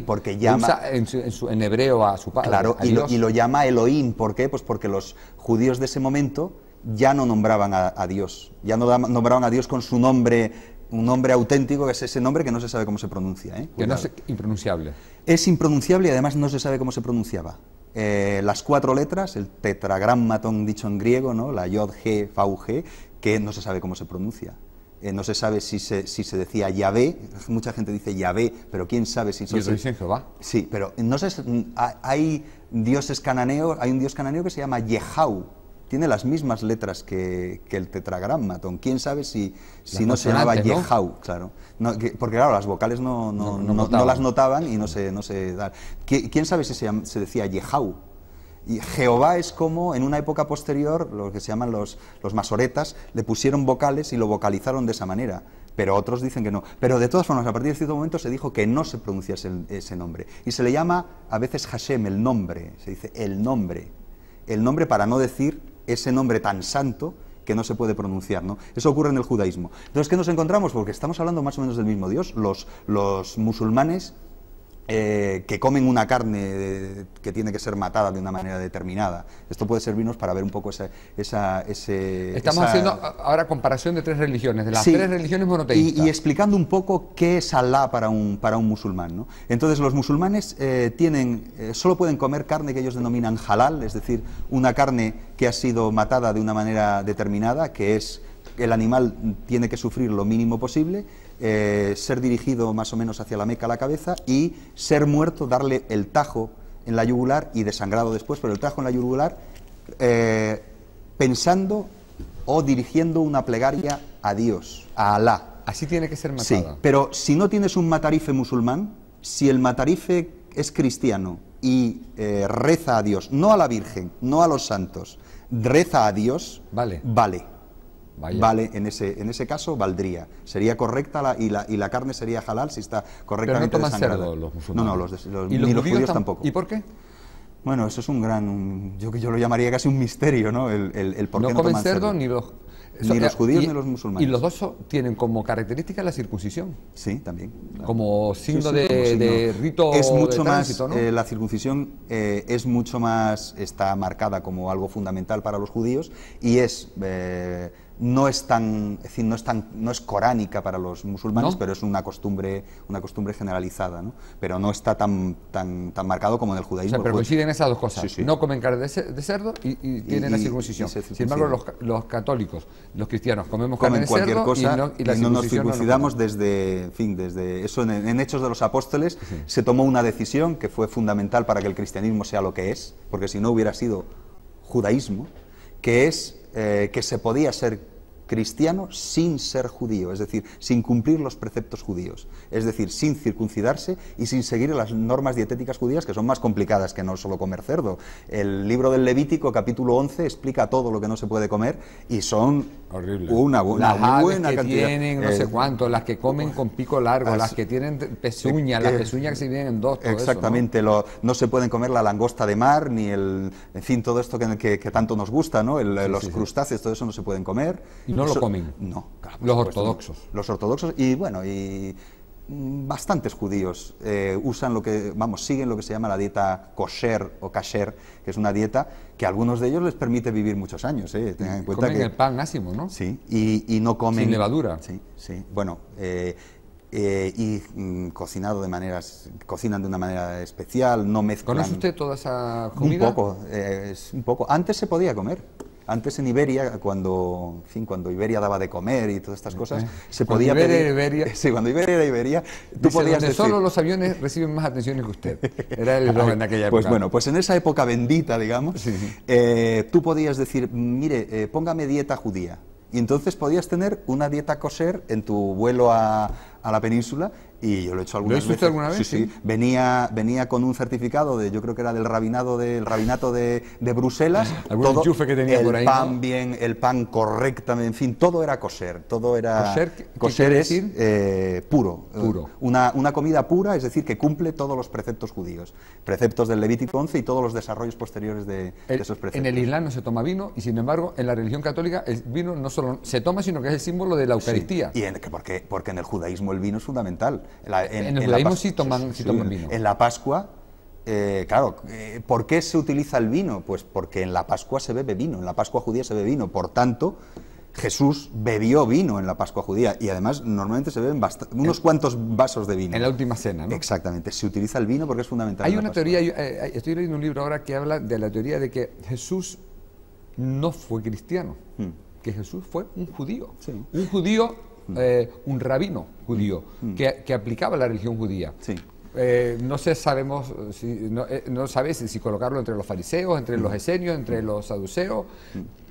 porque, llama. en, hebreo a su padre. Claro, y, Lo, y, lo, llama Elohim. ¿Por qué? Pues porque los judíos de ese momento ya no nombraban a, Dios, ya no nombraban a Dios con su nombre, un nombre auténtico, que es ese nombre que no se sabe cómo se pronuncia. ¿eh? Que no es impronunciable. Es impronunciable y además no se sabe cómo se pronunciaba. Eh, las cuatro letras, el tetragrammaton dicho en griego, ¿no? la yod, g, fau, g, que no se sabe cómo se pronuncia. Eh, no se sabe si se, decía Yahvé, mucha gente dice Yahvé, pero quién sabe si... Jehová. Sí, pero no sé, hay dioses cananeos, hay un dios cananeo que se llama Yehau, tiene las mismas letras que, el tetragrammaton. ¿Quién sabe si, si no se llamaba Yehau? Claro. porque claro, las vocales no, no, no, las notaban y no se... No se ¿Quién sabe si se, decía Yehau? Y Jehová es como en una época posterior, lo que se llaman los, los masoretas, le pusieron vocales y lo vocalizaron de esa manera pero otros dicen que no. Pero de todas formas, a partir de cierto momento se dijo que no se pronunciase ese nombre. Y se le llama a veces Hashem, el nombre, se dice el nombre. El nombre para no decir ese nombre tan santo que no se puede pronunciar. ¿no? Eso ocurre en el judaísmo. Entonces, ¿qué nos encontramos? Porque estamos hablando más o menos del mismo Dios. Los, los musulmanes eh, que comen una carne que tiene que ser matada de una manera determinada. Esto puede servirnos para ver un poco esa, esa ese... Estamos haciendo ahora comparación de tres religiones, de las tres religiones monoteístas. Y, explicando un poco qué es Alá para un, para un musulmán. Entonces los musulmanes eh, tienen, eh, solo pueden comer carne que ellos denominan halal, es decir, una carne que ha sido matada de una manera determinada, que es el animal tiene que sufrir lo mínimo posible eh, ser dirigido más o menos hacia la meca a la cabeza y ser muerto, darle el tajo en la yugular y desangrado después, pero el tajo en la yugular, eh, pensando o dirigiendo una plegaria a Dios, a Alá. Así tiene que ser más Sí, pero si no tienes un matarife musulmán, si el matarife es cristiano y eh, reza a Dios, no a la Virgen, no a los santos, reza a Dios, vale. vale. Vale, en ese, en ese caso valdría. Sería correcta la, y, la, y la carne sería halal si está correctamente Pero no toman cerdo los musulmanes. No, no, los, los, ni los judíos tampoco. ¿Y por qué? Bueno, eso es un gran, un, yo, yo lo llamaría casi un misterio, ¿no? El, el, el por qué no, comen cerdo, ni los los eh, judíos ni los musulmanes. Y los dos tienen como característica la circuncisión. Sí, también. Como, signo de, de, rito. Es mucho más. Eh, la circuncisión eh, es mucho más. está marcada como algo fundamental para los judíos y es. Eh, no es tan, es decir, no es tan, no es coránica para los musulmanes, pero es una costumbre, una costumbre generalizada, ¿no? Pero no está tan, tan, tan marcado como en el judaísmo. pero coinciden esas dos cosas. No comen carne de, cerdo y, tienen la circuncisión. Sin embargo, los, católicos, los cristianos, comemos comen cualquier de cosa y, no, nos circuncidamos desde, en fin, desde eso en, Hechos de los Apóstoles se tomó una decisión que fue fundamental para que el cristianismo sea lo que es, porque si no hubiera sido judaísmo, que es eh, que se podía ser cristiano sin ser judío, es decir, sin cumplir los preceptos judíos, es decir, sin circuncidarse y sin seguir las normas dietéticas judías, que son más complicadas que no solo comer cerdo. El libro del Levítico, capítulo 11, explica todo lo que no se puede comer y son una, buena, las que tienen no sé cuánto, las que comen con pico largo, ah, las que tienen pezuñas, las eh, pezuñas que se vienen en dos. exactamente, ¿no? Lo, ¿no? se pueden comer la langosta de mar, ni el, en fin, todo esto que, tanto nos gusta, ¿no? El, los crustáceos, todo eso no se pueden comer. ¿Y no lo comen? No, Los ortodoxos. Los ortodoxos, y bueno, y bastantes judíos eh, usan lo que, vamos, siguen lo que se llama la dieta kosher o kasher, que es una dieta que a algunos de ellos les permite vivir muchos años. Eh. en cuenta comen el pan ¿no? Sí, y, y, no comen... Sin levadura. Sí, sí. Bueno, eh, eh, y mm, cocinado de maneras, cocinan de una manera especial, no mezclan... ¿Conoce usted toda esa comida? Un poco, un poco. Antes se podía comer. Antes en Iberia, cuando, cuando Iberia daba de comer y todas estas cosas, se podía cuando Iberia Era Iberia, sí, cuando Iberia era Iberia, tú podías donde solo los aviones reciben más atención que usted. Era el eslogan de aquella pues época. Pues bueno, pues en esa época bendita, digamos, eh, tú podías decir, mire, eh, póngame dieta judía. Y entonces podías tener una dieta coser en tu vuelo a, a la península y yo lo he hecho algunas veces. alguna vez? Venía, venía con un certificado de, yo creo que era del rabinado del rabinato de, Bruselas. el Pan bien, el pan correctamente, en fin, todo era coser, todo era coser, es decir? Eh, puro, eh, puro. Una, una comida pura, es decir, que cumple todos los preceptos judíos, preceptos del Levítico 11 y todos los desarrollos posteriores de, esos preceptos. En el Islam no se toma vino y sin embargo en la religión católica el vino no solo se toma sino que es el símbolo de la Eucaristía. y porque, porque en el judaísmo el vino es fundamental en, la Pascua, eh, claro, eh, ¿por qué se utiliza el vino? Pues porque en la Pascua se bebe vino, en la Pascua judía se bebe vino, por tanto... Jesús bebió vino en la Pascua judía y además normalmente se beben unos cuantos vasos de vino. En la última cena, ¿no? Exactamente, se utiliza el vino porque es fundamental. Hay una teoría, eh, estoy leyendo un libro ahora que habla de la teoría de que Jesús no fue cristiano, hmm. que Jesús fue un judío. Un judío Mm. Eh, un rabino judío mm. Mm. que, aplicaba la religión judía. Eh, no sé, sabemos, eh, si, no, no sabes si colocarlo entre los fariseos, entre los esenios, entre los saduceos,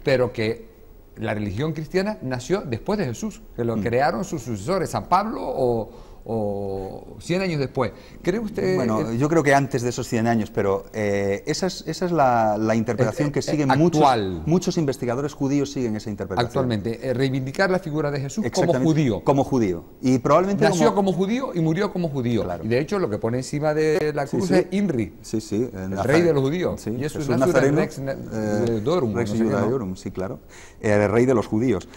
pero que la religión cristiana nació después de Jesús, que lo crearon sus sucesores, San Pablo o, o 100 años después. ¿Cree usted...? Bueno, yo creo que antes de esos 100 años, pero eh, esa es, esa la, la eh, interpretación eh, que siguen actual. muchos, investigadores judíos siguen esa interpretación. Actualmente, reivindicar la figura de Jesús como judío. Como judío. Y probablemente... Nació como, judío y murió como judío. Claro. de hecho lo que pone encima de la cruz es Inri, sí, sí, el rey de los judíos. y eso es Nazareno, Rex Dorum. Rex no Dorum, sí, claro. El rey de los judíos.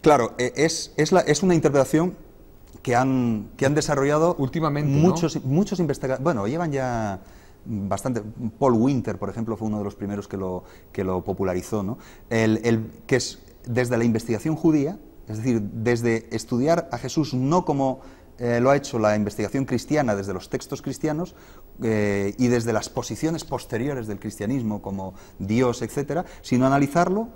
Claro, es, es, la, es una interpretación que han, que han desarrollado últimamente muchos, muchos investigadores. Bueno, llevan ya bastante. Paul Winter, por ejemplo, fue uno de los primeros que lo, que lo popularizó, ¿no? El, que es desde la investigación judía, es decir, desde estudiar a Jesús no como eh, lo ha hecho la investigación cristiana desde los textos cristianos eh, y desde las posiciones posteriores del cristianismo como Dios, etcétera, sino analizarlo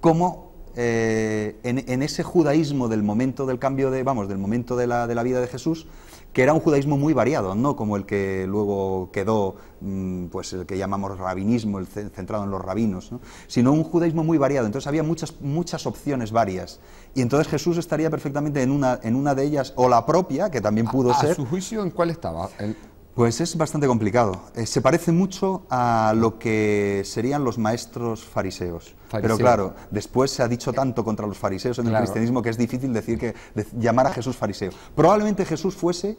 como eh, en, ese judaísmo del momento del cambio de, vamos, del momento de la, de la, vida de Jesús, que era un judaísmo muy variado, no como el que luego quedó, mm, pues el que llamamos rabinismo, el centrado en los rabinos, sino un judaísmo muy variado. Entonces había muchas, muchas opciones varias. Y entonces Jesús estaría perfectamente en una, en una de ellas, o la propia, que también pudo ser. ¿A su juicio en cuál estaba? El... Pues es bastante complicado. Eh, se parece mucho a lo que serían los maestros fariseos. Pero claro, después se ha dicho tanto contra los fariseos en el cristianismo que es difícil decir que llamar a Jesús fariseo. Probablemente Jesús fuese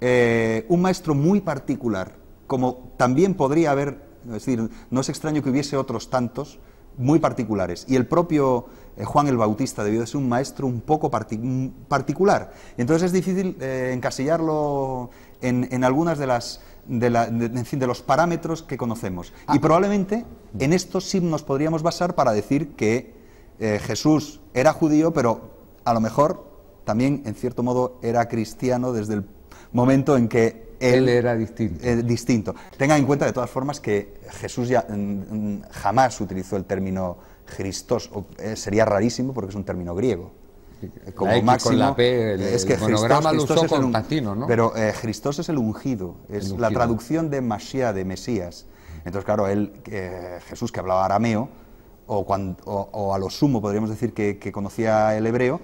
eh, un maestro muy particular, como también podría haber, es decir, no es extraño que hubiese otros tantos muy particulares. Y el propio eh, Juan el Bautista debió de ser un maestro un poco particular. Entonces es difícil encasillarlo en, algunas de las de, los parámetros que conocemos. Y ah. probablemente en estos sí nos podríamos basar para decir que eh, Jesús era judío, pero a lo mejor también, en cierto modo, era cristiano desde el momento en que él, era eh, distinto. Tenga en cuenta, de todas formas, que Jesús mm, mm, jamás utilizó el término Cristos, eh, sería rarísimo porque es un término griego como máximo, la el, eh, es que el monograma lo con latino, ¿no? Pero eh, Cristo es el ungido, es la traducción de Mashiach, de Mesías. Entonces, claro, él, eh, Jesús que hablaba arameo, o, a lo sumo podríamos decir que, conocía el hebreo,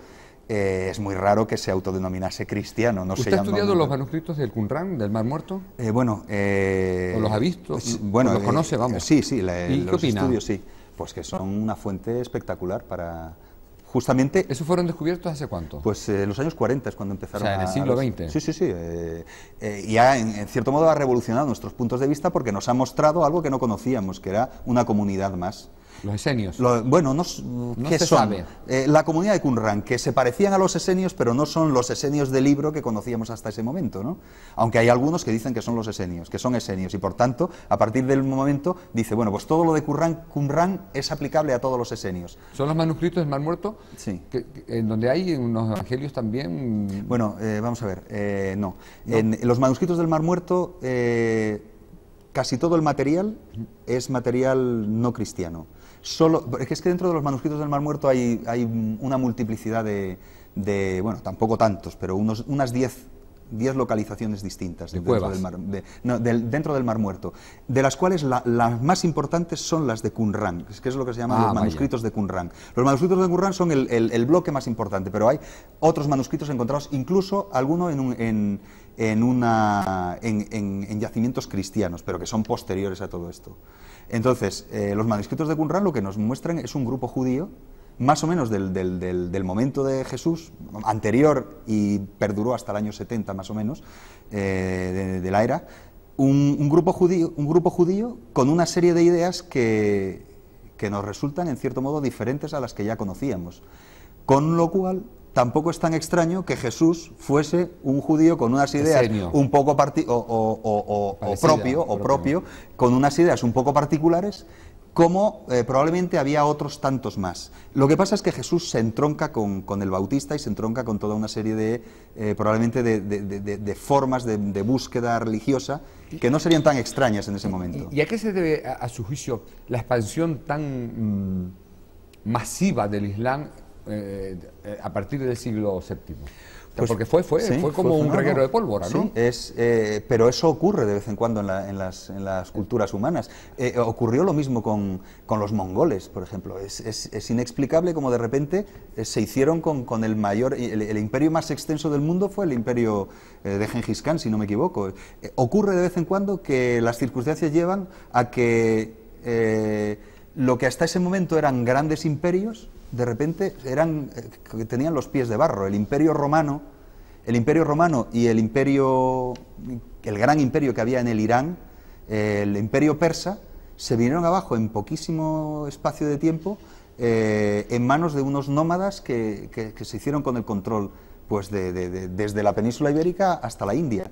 es muy raro que se autodenominase cristiano. No ¿Usted ha estudiado los manuscritos del Qumran, del Mar Muerto? bueno... los ha visto? bueno, los conoce, vamos. sí, sí, los estudios, sí. Pues que son una fuente espectacular para justamente... ¿Eso fueron descubiertos hace cuánto? Pues eh, en los años 40 es cuando empezaron o sea, en el siglo XX. Sí, sí, sí. Eh, eh, y en, cierto modo ha revolucionado nuestros puntos de vista porque nos ha mostrado algo que no conocíamos, que era una comunidad más. Los esenios. bueno, no, ¿qué eh, la comunidad de Qumran, que se parecían a los esenios, pero no son los esenios del libro que conocíamos hasta ese momento, ¿no? Aunque hay algunos que dicen que son los esenios, que son esenios, y por tanto, a partir del momento, dice, bueno, pues todo lo de Qumran, es aplicable a todos los esenios. ¿Son los manuscritos del Mar Muerto? Sí. Que, en donde hay unos evangelios también... Bueno, eh, vamos a ver, eh, no. En, los manuscritos del Mar Muerto casi todo el material es material no cristiano solo... Es que dentro de los manuscritos del Mar Muerto hay, hay una multiplicidad de, bueno, tampoco tantos, pero unos, unas 10 localizaciones distintas dentro, del mar, Muerto, de las cuales las más importantes son las de Qumran, que es lo que se llama ah, los manuscritos de Qumran. Los manuscritos de Qumran son el, el, bloque más importante, pero hay otros manuscritos encontrados, incluso alguno en, un, en, en, una, en, en yacimientos cristianos, pero que son posteriores a todo esto. Entonces, eh, los manuscritos de Qumran lo que nos muestran es un grupo judío, más o menos del, momento de Jesús, anterior y perduró hasta el año 70 más o menos, eh, de, la era, un, grupo judío, un grupo judío con una serie de ideas que, que nos resultan en cierto modo diferentes a las que ya conocíamos. Con lo cual, tampoco es tan extraño que Jesús fuese un judío con unas ideas un poco propio, o propio, con unas ideas un poco particulares, como eh, probablemente había otros tantos más. Lo que pasa es que Jesús se entronca con, el Bautista y se entronca con toda una serie de, eh, probablemente, de, formas de, búsqueda religiosa que no serían tan extrañas en ese momento. ¿Y, a qué se debe, a, su juicio, la expansión tan mm, masiva del Islam eh, eh, a partir del siglo VII. Pues porque fue, fue, fue como un reguero de pólvora, es, eh, pero eso ocurre de vez en cuando en, las, culturas humanas. ocurrió lo mismo con, con, los mongoles, por ejemplo. Es, inexplicable como de repente se hicieron con, con el mayor... El, el, imperio más extenso del mundo fue el imperio de Gengis Khan, si no me equivoco. ocurre de vez en cuando que las circunstancias llevan a que lo que hasta ese momento eran grandes imperios, de repente eran, que eh, tenían los pies de barro. El imperio romano, el imperio romano y el imperio, el gran imperio que había en el Irán, el imperio persa, se vinieron abajo en poquísimo espacio de tiempo eh, en manos de unos nómadas que, que, se hicieron con el control pues de, desde la península ibérica hasta la India.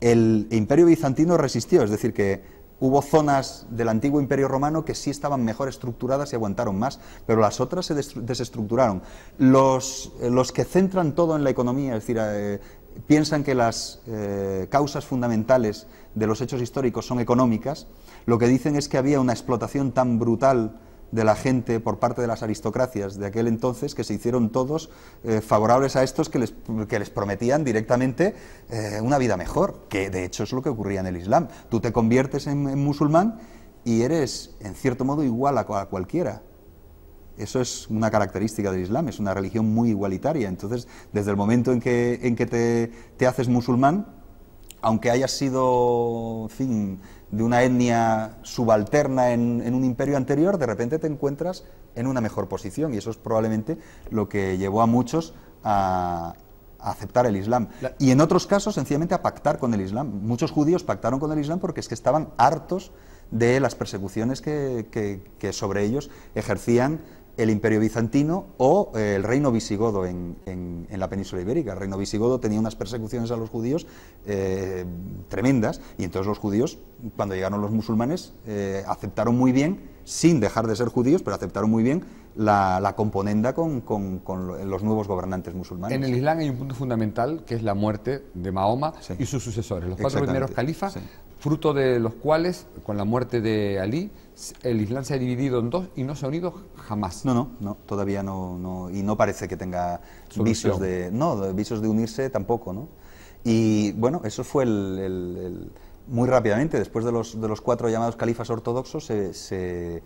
El imperio bizantino resistió, es decir, que Hubo zonas del antiguo imperio romano que sí estaban mejor estructuradas y aguantaron más, pero las otras se desestructuraron. Los, eh, los que centran todo en la economía, es decir, eh, piensan que las eh, causas fundamentales de los hechos históricos son económicas, lo que dicen es que había una explotación tan brutal de la gente por parte de las aristocracias de aquel entonces que se hicieron todos eh, favorables a estos que les, que les prometían directamente eh, una vida mejor, que de hecho es lo que ocurría en el Islam. Tú te conviertes en, musulmán y eres, en cierto modo, igual a, cualquiera. Eso es una característica del Islam, es una religión muy igualitaria. Entonces, desde el momento en que, en que te, te haces musulmán, aunque hayas sido, en fin, de una etnia subalterna en, un imperio anterior, de repente te encuentras en una mejor posición. Y eso es probablemente lo que llevó a muchos a, aceptar el Islam. Y en otros casos, sencillamente, a pactar con el Islam. Muchos judíos pactaron con el Islam porque es que estaban hartos de las persecuciones que sobre ellos ejercían el imperio bizantino o eh, el reino visigodo en, la península ibérica. El reino visigodo tenía unas persecuciones a los judíos eh, tremendas y entonces los judíos, cuando llegaron los musulmanes, eh, aceptaron muy bien, sin dejar de ser judíos, pero aceptaron muy bien la, componenda con, los nuevos gobernantes musulmanes. En el Islam hay un punto fundamental que es la muerte de Mahoma y sus sucesores, los cuatro primeros califas, fruto de los cuales, con la muerte de Ali, el Islam se ha dividido en dos y no se ha unido jamás. No, no, no todavía no, y no parece que tenga visos de, no, visos de unirse tampoco, ¿no? Y bueno, eso fue el, muy rápidamente, después de los, de los cuatro llamados califas ortodoxos, se, se,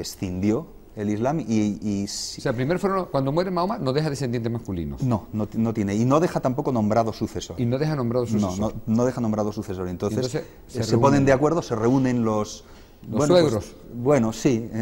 escindió el Islam y... si o sea, primero fueron, cuando muere Mahoma no deja descendientes masculinos. No, no, tiene. Y no deja tampoco nombrado sucesor. Y no deja nombrado sucesor. No, no, deja nombrado sucesor. Entonces, eh, se ponen de acuerdo, se reúnen los, bueno, pues, suegros. bueno, sí.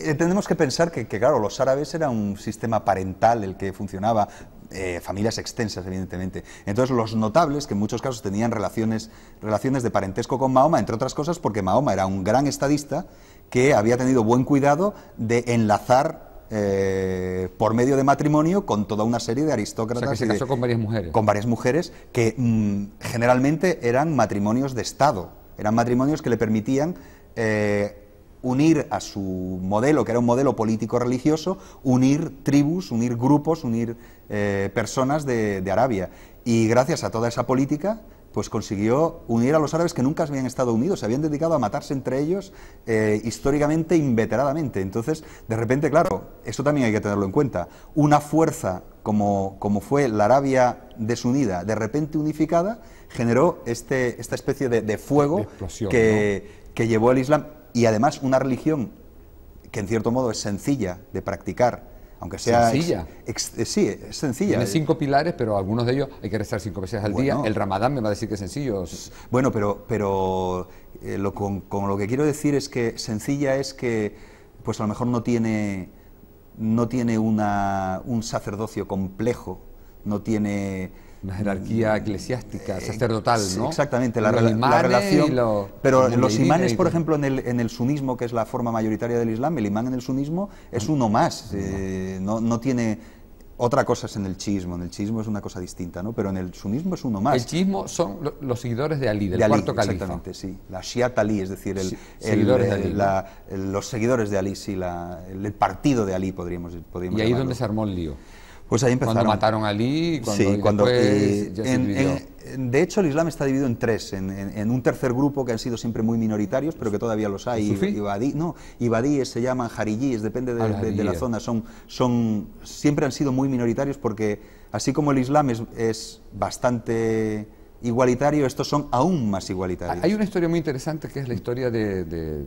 Eh, tenemos que pensar que, claro, los árabes era un sistema parental el que funcionaba, eh, familias extensas, evidentemente. Entonces, los notables, que en muchos casos tenían relaciones, relaciones de parentesco con Mahoma, entre otras cosas porque Mahoma era un gran estadista que había tenido buen cuidado de enlazar eh, por medio de matrimonio con toda una serie de aristócratas. con varias mujeres. Con varias mujeres que mm, generalmente eran matrimonios de Estado eran matrimonios que le permitían eh, unir a su modelo, que era un modelo político-religioso, unir tribus, unir grupos, unir eh, personas de, Arabia. Y gracias a toda esa política, pues consiguió unir a los árabes que nunca habían estado unidos, se habían dedicado a matarse entre ellos eh, históricamente, inveteradamente. Entonces, de repente, claro, eso también hay que tenerlo en cuenta. Una fuerza como fue la Arabia desunida, de repente unificada, generó este, esta especie de, de fuego que, que llevó al Islam y además una religión que en cierto modo es sencilla de practicar, aunque sea... Sencilla. Eh, sí, es sencilla. Tiene cinco pilares, pero algunos de ellos hay que rezar cinco veces al día. El ramadán me va a decir que es sencillo. Bueno, pero, pero eh, lo, con, con, lo que quiero decir es que sencilla es que pues a lo mejor no tiene, no tiene una, un sacerdocio complejo, no tiene una jerarquía eclesiástica, eh, sacerdotal, ¿no? Exactamente, la, relación. pero los imanes, por ejemplo, en el, en el, sunismo, que es la forma mayoritaria del Islam, el imán en el sunismo es ah. uno más, eh, no, tiene otra cosa en el chismo, en el chismo es una cosa distinta, ¿no? Pero en el sunismo es uno más. El chiismo son los seguidores de Ali, del de Ali, califa. Exactamente, sí. La Shiat Ali, es decir, el, eh, los seguidores de Ali, sí, el partido de Ali, podríamos, podríamos Y ahí es donde se armó el lío. Pues ahí empezaron. Cuando mataron a Ali, cuando, cuando eh, en, de hecho, el Islam está dividido en tres, en, un tercer grupo que han sido siempre muy minoritarios, pero que todavía los hay. Ibadí, no, ibadíes se llaman jarilíes, depende de, la zona. Son, son, siempre han sido muy minoritarios porque, así como el Islam es, bastante igualitario, estos son aún más igualitarios. Hay una historia muy interesante que es la historia de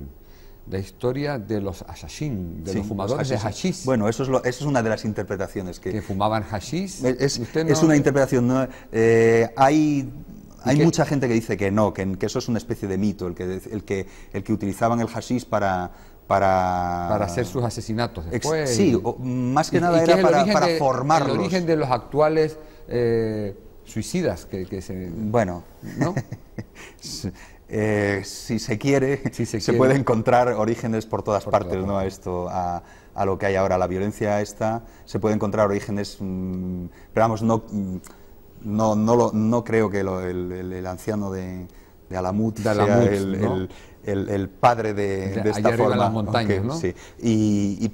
la historia de los asashin, de los fumadores de hashish. Bueno, eso es, lo, eso es una de las interpretaciones que... fumaban hashish. Es, una interpretación. ¿no? Eh, hay hay mucha gente que dice que no, que, que, eso es una especie de mito, el que, el que, el que utilizaban el hashish para... Para... para hacer sus asesinatos después. sí, más que nada era para, para formarlos. El origen de los actuales eh, suicidas que, que, se... Bueno, ¿no? Eh, si se quiere, se, puede encontrar orígenes por todas partes, Esto, a, lo que hay ahora. La violencia esta se puede encontrar orígenes, mm, pero vamos, no, mm, no, no, creo que el, anciano de, de Alamut el, padre de, de, esta forma. las montañas, Sí. Y,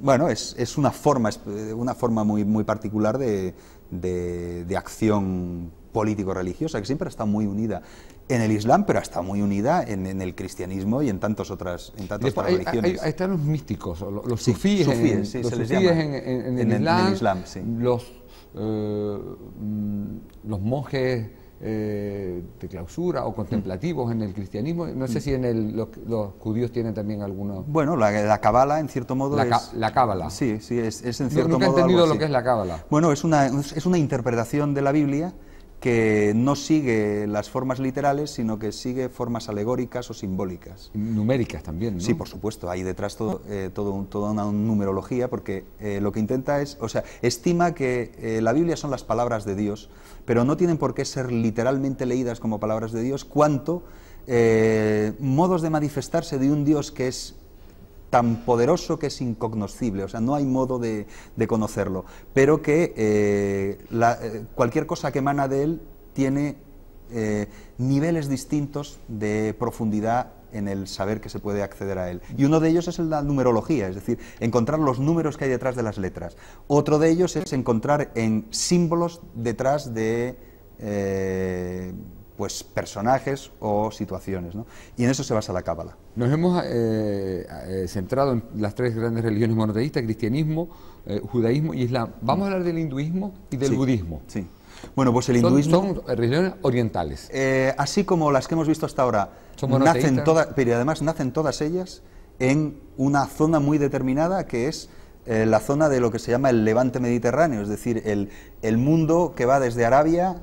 bueno, es, es, una forma, es eh, una forma muy, muy particular de, de acción político-religiosa, que siempre está muy unida en el Islam, pero está muy unida en, en el cristianismo y en tantos otras, en tantas hay, están los místicos, los, sufíes, en, los se En, el Islam, sí. los, eh, mm, los monjes eh, de clausura o contemplativos en el cristianismo. No sé mm. si en el, los, judíos tienen también alguno Bueno, la, cábala, en cierto modo. La, es, la cábala. Sí, sí, es, en cierto modo. he entendido lo que es la cábala. Bueno, es una, es una interpretación de la Biblia que no sigue las formas literales, sino que sigue formas alegóricas o simbólicas. Numéricas también, ¿no? Sí, por supuesto, hay detrás todo, eh, todo toda una numerología, porque eh, lo que intenta es, o sea, estima que eh, la Biblia son las palabras de Dios, pero no tienen por qué ser literalmente leídas como palabras de Dios, cuanto modos de manifestarse de un Dios que es tan poderoso que es incognoscible, o sea, no hay modo de, conocerlo, pero que eh, eh, cualquier cosa que emana de él tiene eh, niveles distintos de profundidad en el saber que se puede acceder a él. Y uno de ellos es la numerología, es decir, encontrar los números que hay detrás de las letras. Otro de ellos es encontrar en símbolos detrás de pues personajes o situaciones. ¿no? Y en eso se basa la cábala. Nos hemos eh, eh, centrado en las tres grandes religiones monoteístas, cristianismo, eh, judaísmo y islam. Vamos a hablar del hinduismo y del budismo. Sí. Bueno, pues el hinduismo... Son, religiones orientales. así como las que hemos visto hasta ahora. nacen todas, pero además nacen todas ellas en una zona muy determinada que es la zona de lo que se llama el levante mediterráneo, es decir, el, el mundo que va desde Arabia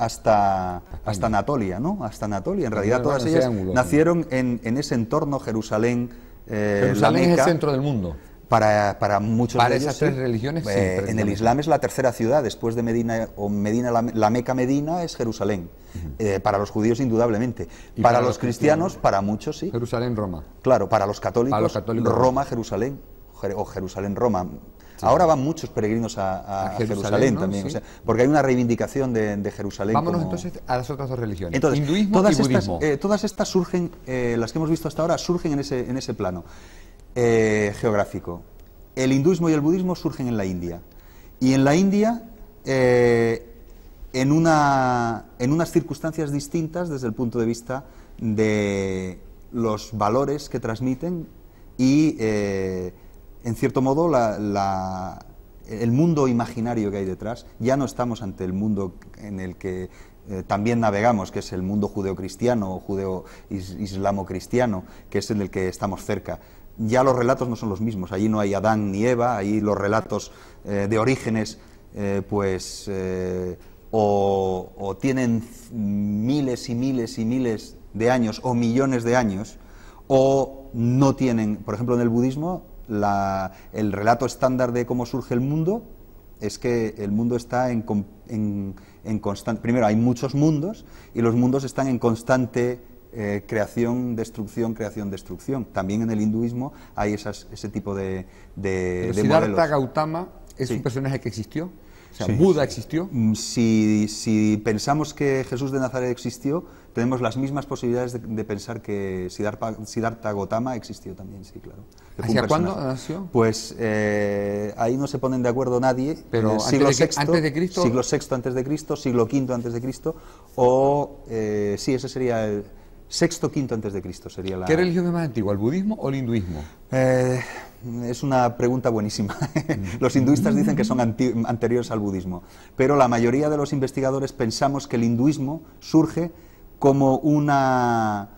hasta, hasta mm. Anatolia, ¿no? Hasta Anatolia. En realidad todas ellas nacieron en, en, ese entorno, Jerusalén, eh, Jerusalén es el centro del mundo. Para, para muchos para esas tres religiones eh, en el Islam es la tercera ciudad después de Medina o Medina la, Meca Medina es Jerusalén eh, para los judíos indudablemente para, los, cristianos, cristianos, para muchos sí Jerusalén Roma claro para los católicos, para los católicos Roma Jerusalén o Jerusalén Roma Ahora van muchos peregrinos a, Jerusalén, también, porque hay una reivindicación de, Jerusalén. Vámonos entonces a las otras dos religiones, hinduismo todas y budismo. Estas, eh, todas estas surgen, eh, las que hemos visto hasta ahora, surgen en ese, plano eh, geográfico. El hinduismo y el budismo surgen en la India. Y en la India en, unas circunstancias distintas desde el punto de vista de los valores que transmiten y en cierto modo, el mundo imaginario que hay detrás. Ya no estamos ante el mundo en el que eh, también navegamos, que es el mundo judeocristiano o judeo-islamocristiano, que es en el que estamos cerca. Ya los relatos no son los mismos. Allí no hay Adán ni Eva, ahí los relatos eh, de orígenes, eh, pues. O, o tienen miles y miles y miles de años o millones de años, o no tienen, por ejemplo, en el budismo la, el relato estándar de cómo surge el mundo es que el mundo está en, en, en constante... Primero, hay muchos mundos y los mundos están en constante eh, creación, destrucción, creación, destrucción. También en el hinduismo hay esas, ese tipo de, de, Siddhartha Gautama es un personaje que existió. Buda existió. Mm, si, si pensamos que Jesús de Nazaret existió, tenemos las mismas posibilidades de, pensar que Siddhartha, Gautama existió también, sí, claro. ¿Hacia cuándo nació? Pues eh, ahí no se ponen de acuerdo nadie. Pero eh, siglo VI, antes de Cristo. Siglo VI antes de Cristo, siglo V antes de Cristo, o eh, sí, ese sería el sexto quinto antes de Cristo sería la. ¿Qué religión es más antigua, el budismo o el hinduismo? es una pregunta buenísima. los hinduistas dicen que son anteriores al budismo, pero la mayoría de los investigadores pensamos que el hinduismo surge como una,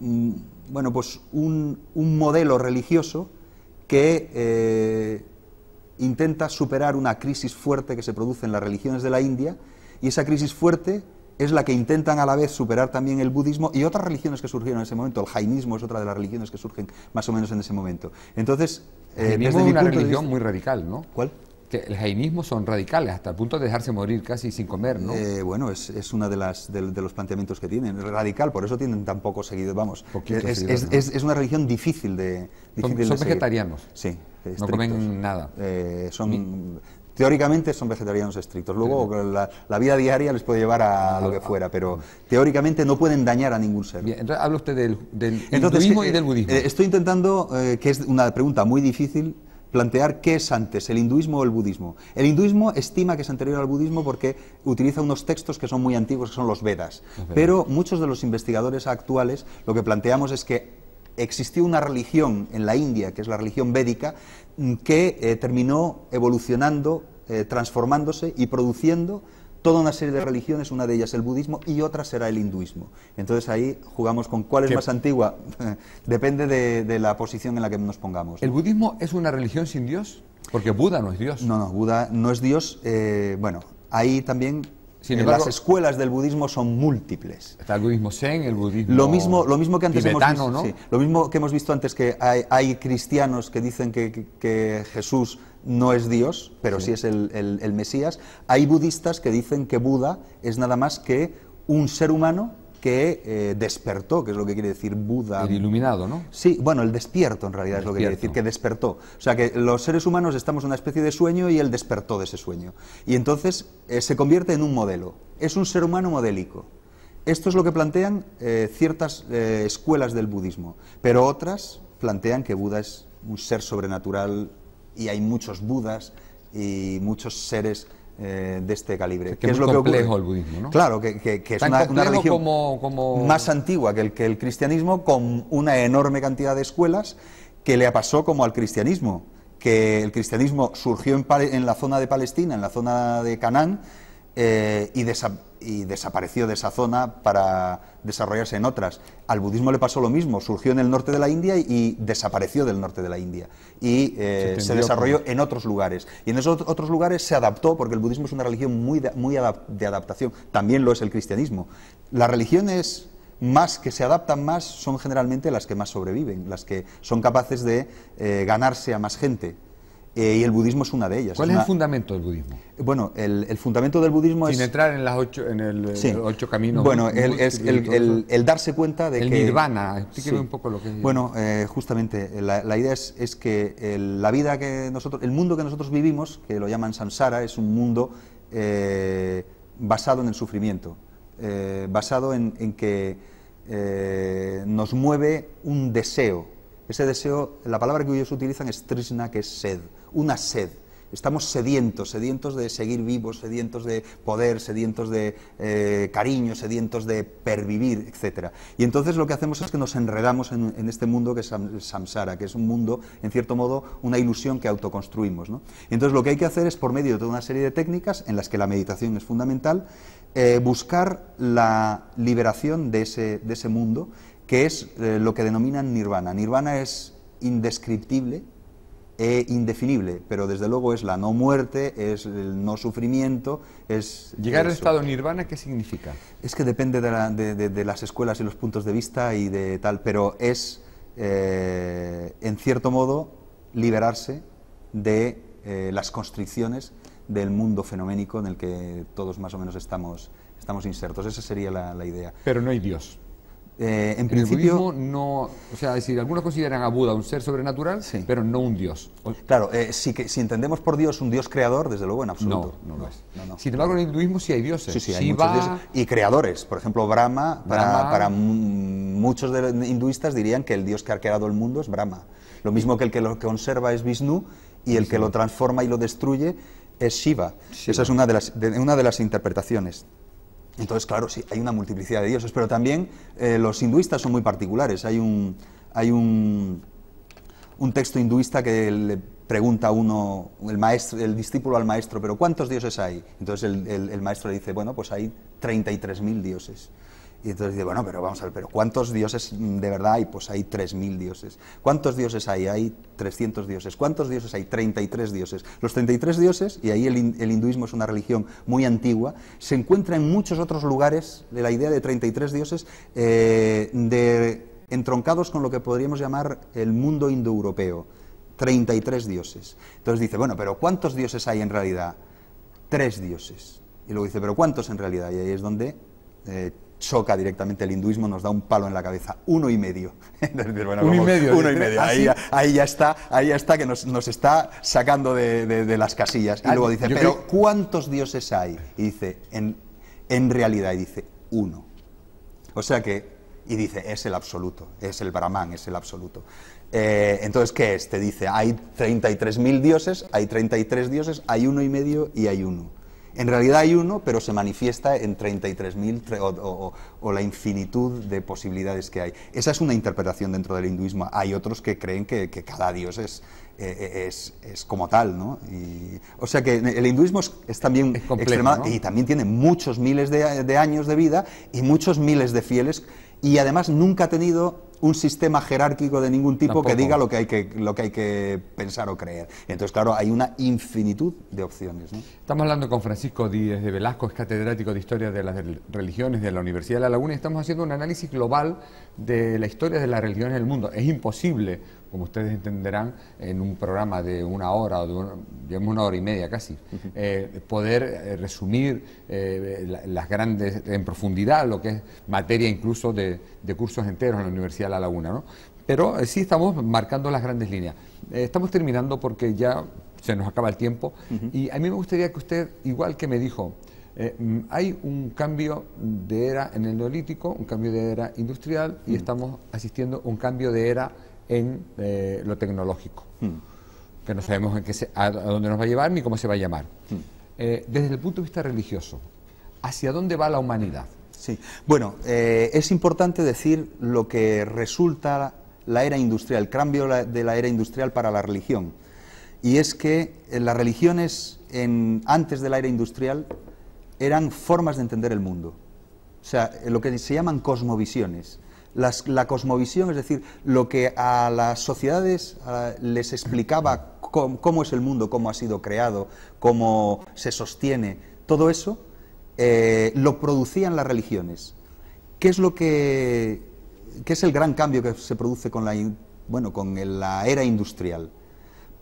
mm, bueno, pues un, modelo religioso que eh, intenta superar una crisis fuerte que se produce en las religiones de la India y esa crisis fuerte es la que intentan a la vez superar también el budismo y otras religiones que surgieron en ese momento. El jainismo es otra de las religiones que surgen más o menos en ese momento. Entonces, eh, una religión muy radical, ¿no? ¿Cuál? que el jainismo son radicales, hasta el punto de dejarse morir casi sin comer, ¿no? Eh, bueno, es, es uno de, las, de, los planteamientos que tienen. Radical, por eso tienen tan poco seguido, vamos. es, una religión difícil de. Difícil son, vegetarianos. Sí. No comen nada. Eh, son. Teóricamente son vegetarianos estrictos. Luego la, vida diaria les puede llevar a, lo que fuera, pero teóricamente no pueden dañar a ningún ser. Bien, entonces habla usted del, del eh, y del budismo. Eh, estoy intentando, que es una pregunta muy difícil, plantear qué es antes, el hinduismo o el budismo. El hinduismo estima que es anterior al budismo porque utiliza unos textos que son muy antiguos, que son los Vedas. Pero muchos de los investigadores actuales lo que planteamos es que existió una religión en la India, que es la religión védica, que eh, terminó evolucionando, eh, transformándose y produciendo toda una serie de religiones, una de ellas el budismo y otra será el hinduismo. Entonces ahí jugamos con cuál es más antigua, depende de, la posición en la que nos pongamos. ¿El budismo es una religión sin Dios? Porque Buda no es Dios. No, no, Buda no es Dios. Eh, bueno, ahí también sin eh, las escuelas del budismo son múltiples. Está el budismo zen, el budismo lo mismo, lo mismo que antes hemos visto, lo mismo que hemos visto antes que hay, hay cristianos que dicen que, que, Jesús no es Dios, pero sí, es el, Mesías. Hay budistas que dicen que Buda es nada más que un ser humano que eh, despertó, que es lo que quiere decir Buda. El iluminado, ¿no? Sí, bueno, el despierto en realidad es lo que quiere decir, que despertó. O sea, que los seres humanos estamos en una especie de sueño y él despertó de ese sueño. Y entonces eh, se convierte en un modelo. Es un ser humano modélico. Esto es lo que plantean eh, ciertas escuelas del budismo, pero otras plantean que Buda es un ser sobrenatural y hay muchos budas y muchos seres eh, de este calibre. que es, lo complejo que el budismo, Claro, que, es una, religión como, más antigua que el, que el cristianismo, con una enorme cantidad de escuelas que le pasó como al cristianismo, que el cristianismo surgió en, la zona de Palestina, en la zona de Canaán, eh, y y desapareció de esa zona para desarrollarse en otras. Al budismo le pasó lo mismo, surgió en el norte de la India y desapareció del norte de la India y se, eh, desarrolló en otros lugares. Y en esos otros lugares se adaptó, porque el budismo es una religión muy, de, muy de adaptación, también lo es el cristianismo. Las religiones más que se adaptan más son generalmente las que más sobreviven, las que son capaces de eh, ganarse a más gente. Eh, y el budismo es una de ellas. ¿Cuál es, el fundamento del budismo? Bueno, el, fundamento del budismo es... Sin entrar en, las ocho, en el, eh, ocho caminos. Bueno, es el, darse cuenta de que... El nirvana, explíqueme un poco lo que es. Bueno, eh, justamente, la, idea es, que la vida que nosotros... El mundo que nosotros vivimos, que lo llaman samsara, es un mundo basado en el sufrimiento, basado en que nos mueve un deseo, ese deseo, la palabra que ellos utilizan es trishna que es sed, una sed. Estamos sedientos, sedientos de seguir vivos, sedientos de poder, sedientos de eh, cariño, sedientos de pervivir, etc. Y entonces lo que hacemos es que nos enredamos en, este mundo que es samsara, que es un mundo, en cierto modo, una ilusión que autoconstruimos. Entonces lo que hay que hacer es, por medio de toda una serie de técnicas, en las que la meditación es fundamental, eh, buscar la liberación de ese mundo que es eh, lo que denominan nirvana. Nirvana es indescriptible e indefinible, pero desde luego es la no muerte, es el no sufrimiento, es... Llegar al estado nirvana, ¿qué significa? Es que depende de, las escuelas y los puntos de vista y de tal, pero es, eh, en cierto modo, liberarse de eh, las constricciones del mundo fenoménico en el que todos más o menos estamos, insertos. Esa sería la idea. Pero no hay Dios. Eh, en, principio. no, o sea, decir, algunos consideran a Buda un ser sobrenatural, pero no un dios. Claro, eh, si, que, si, entendemos por dios un dios creador, desde luego en absoluto. No, no, es. no, Sin embargo, en el hinduismo sí hay dioses. Y creadores. Por ejemplo, Brahma, para, muchos hinduistas dirían que el dios que ha creado el mundo es Brahma. Lo mismo que el que lo conserva es Vishnu y el que lo transforma y lo destruye es Shiva. Esa es una de las, una de las interpretaciones. Entonces, claro, sí, hay una multiplicidad de dioses, pero también eh, los hinduistas son muy particulares. Hay un, hay un, un texto hinduista que le pregunta uno, el, maestro, el discípulo al maestro, pero ¿cuántos dioses hay? Entonces el, el maestro le dice, bueno, pues hay 33.000 dioses. Y entonces dice, bueno, pero vamos a ver, pero ¿cuántos dioses de verdad hay? Pues hay 3.000 dioses. ¿Cuántos dioses hay? Hay 300 dioses. ¿Cuántos dioses hay? 33 dioses. Los 33 dioses, y ahí el, hinduismo es una religión muy antigua, se encuentra en muchos otros lugares la idea de 33 dioses eh, de, entroncados con lo que podríamos llamar el mundo indoeuropeo. 33 dioses. Entonces dice, bueno, pero ¿cuántos dioses hay en realidad? Tres dioses. Y luego dice, pero ¿cuántos en realidad? Y ahí es donde... Eh, choca directamente el hinduismo, nos da un palo en la cabeza, uno y medio. uno, y medio uno y medio. ¿Ah, ahí, ya está, ahí ya está que nos, está sacando de, las casillas. Y ah, luego dice, pero ¿cuántos dioses hay? Y dice, en, en realidad, y dice, uno. O sea que y dice, es el absoluto, es el Brahman, es el absoluto. Eh, entonces, ¿qué es? Te dice, hay 33.000 dioses, hay 33 dioses, hay uno y medio y hay uno. En realidad hay uno, pero se manifiesta en 33.000 o, la infinitud de posibilidades que hay. Esa es una interpretación dentro del hinduismo. Hay otros que creen que, cada dios eh, eh, es, es, como tal. ¿no? o sea que el hinduismo es, también extremado y también tiene muchos miles de años de vida y muchos miles de fieles y además nunca ha tenido un sistema jerárquico de ningún tipo que diga lo que, hay que, lo que hay que pensar o creer. Entonces, claro, hay una infinitud de opciones. Estamos hablando con Francisco Díez de Velasco, es catedrático de Historia de las Religiones de la Universidad de La Laguna, y estamos haciendo un análisis global de la historia de las religiones en el mundo. Es imposible como ustedes entenderán, en un programa de una hora o de una, hora y media casi, eh, poder eh, resumir eh, las grandes, en profundidad, lo que es materia incluso de, cursos enteros en la Universidad de La Laguna. Pero sí estamos marcando las grandes líneas. estamos terminando porque ya se nos acaba el tiempo y a mí me gustaría que usted, igual que me dijo, mm, hay un cambio de era en el neolítico, un cambio de era industrial y estamos asistiendo a un cambio de era en eh, lo tecnológico, hmm. que no sabemos qué a, dónde nos va a llevar ni cómo se va a llamar. Hmm. Eh, desde el punto de vista religioso, ¿hacia dónde va la humanidad? Sí, bueno, eh, es importante decir lo que resulta la era industrial, el cambio de la era industrial para la religión. Y es que las religiones en, antes de la era industrial eran formas de entender el mundo. O sea, lo que se llaman cosmovisiones la cosmovisión, es decir, lo que a las sociedades les explicaba cómo, es el mundo, cómo ha sido creado, cómo se sostiene, todo eso eh, lo producían las religiones. ¿Qué es lo que qué es el gran cambio que se produce con la bueno, con la era industrial?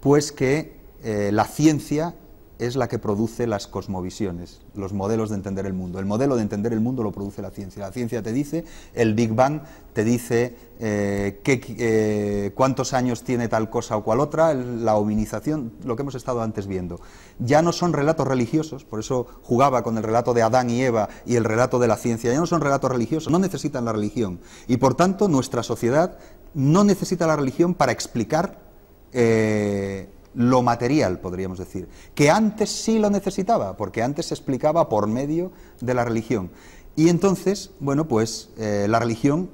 Pues que eh, la ciencia es la que produce las cosmovisiones, los modelos de entender el mundo. El modelo de entender el mundo lo produce la ciencia. La ciencia te dice, el Big Bang te dice eh, eh, cuántos años tiene tal cosa o cual otra, la hominización, lo que hemos estado antes viendo. Ya no son relatos religiosos, por eso jugaba con el relato de Adán y Eva y el relato de la ciencia, ya no son relatos religiosos, no necesitan la religión. Y por tanto, nuestra sociedad no necesita la religión para explicar... Eh, lo material, podríamos decir, que antes sí lo necesitaba, porque antes se explicaba por medio de la religión. Y entonces, bueno, pues eh, la religión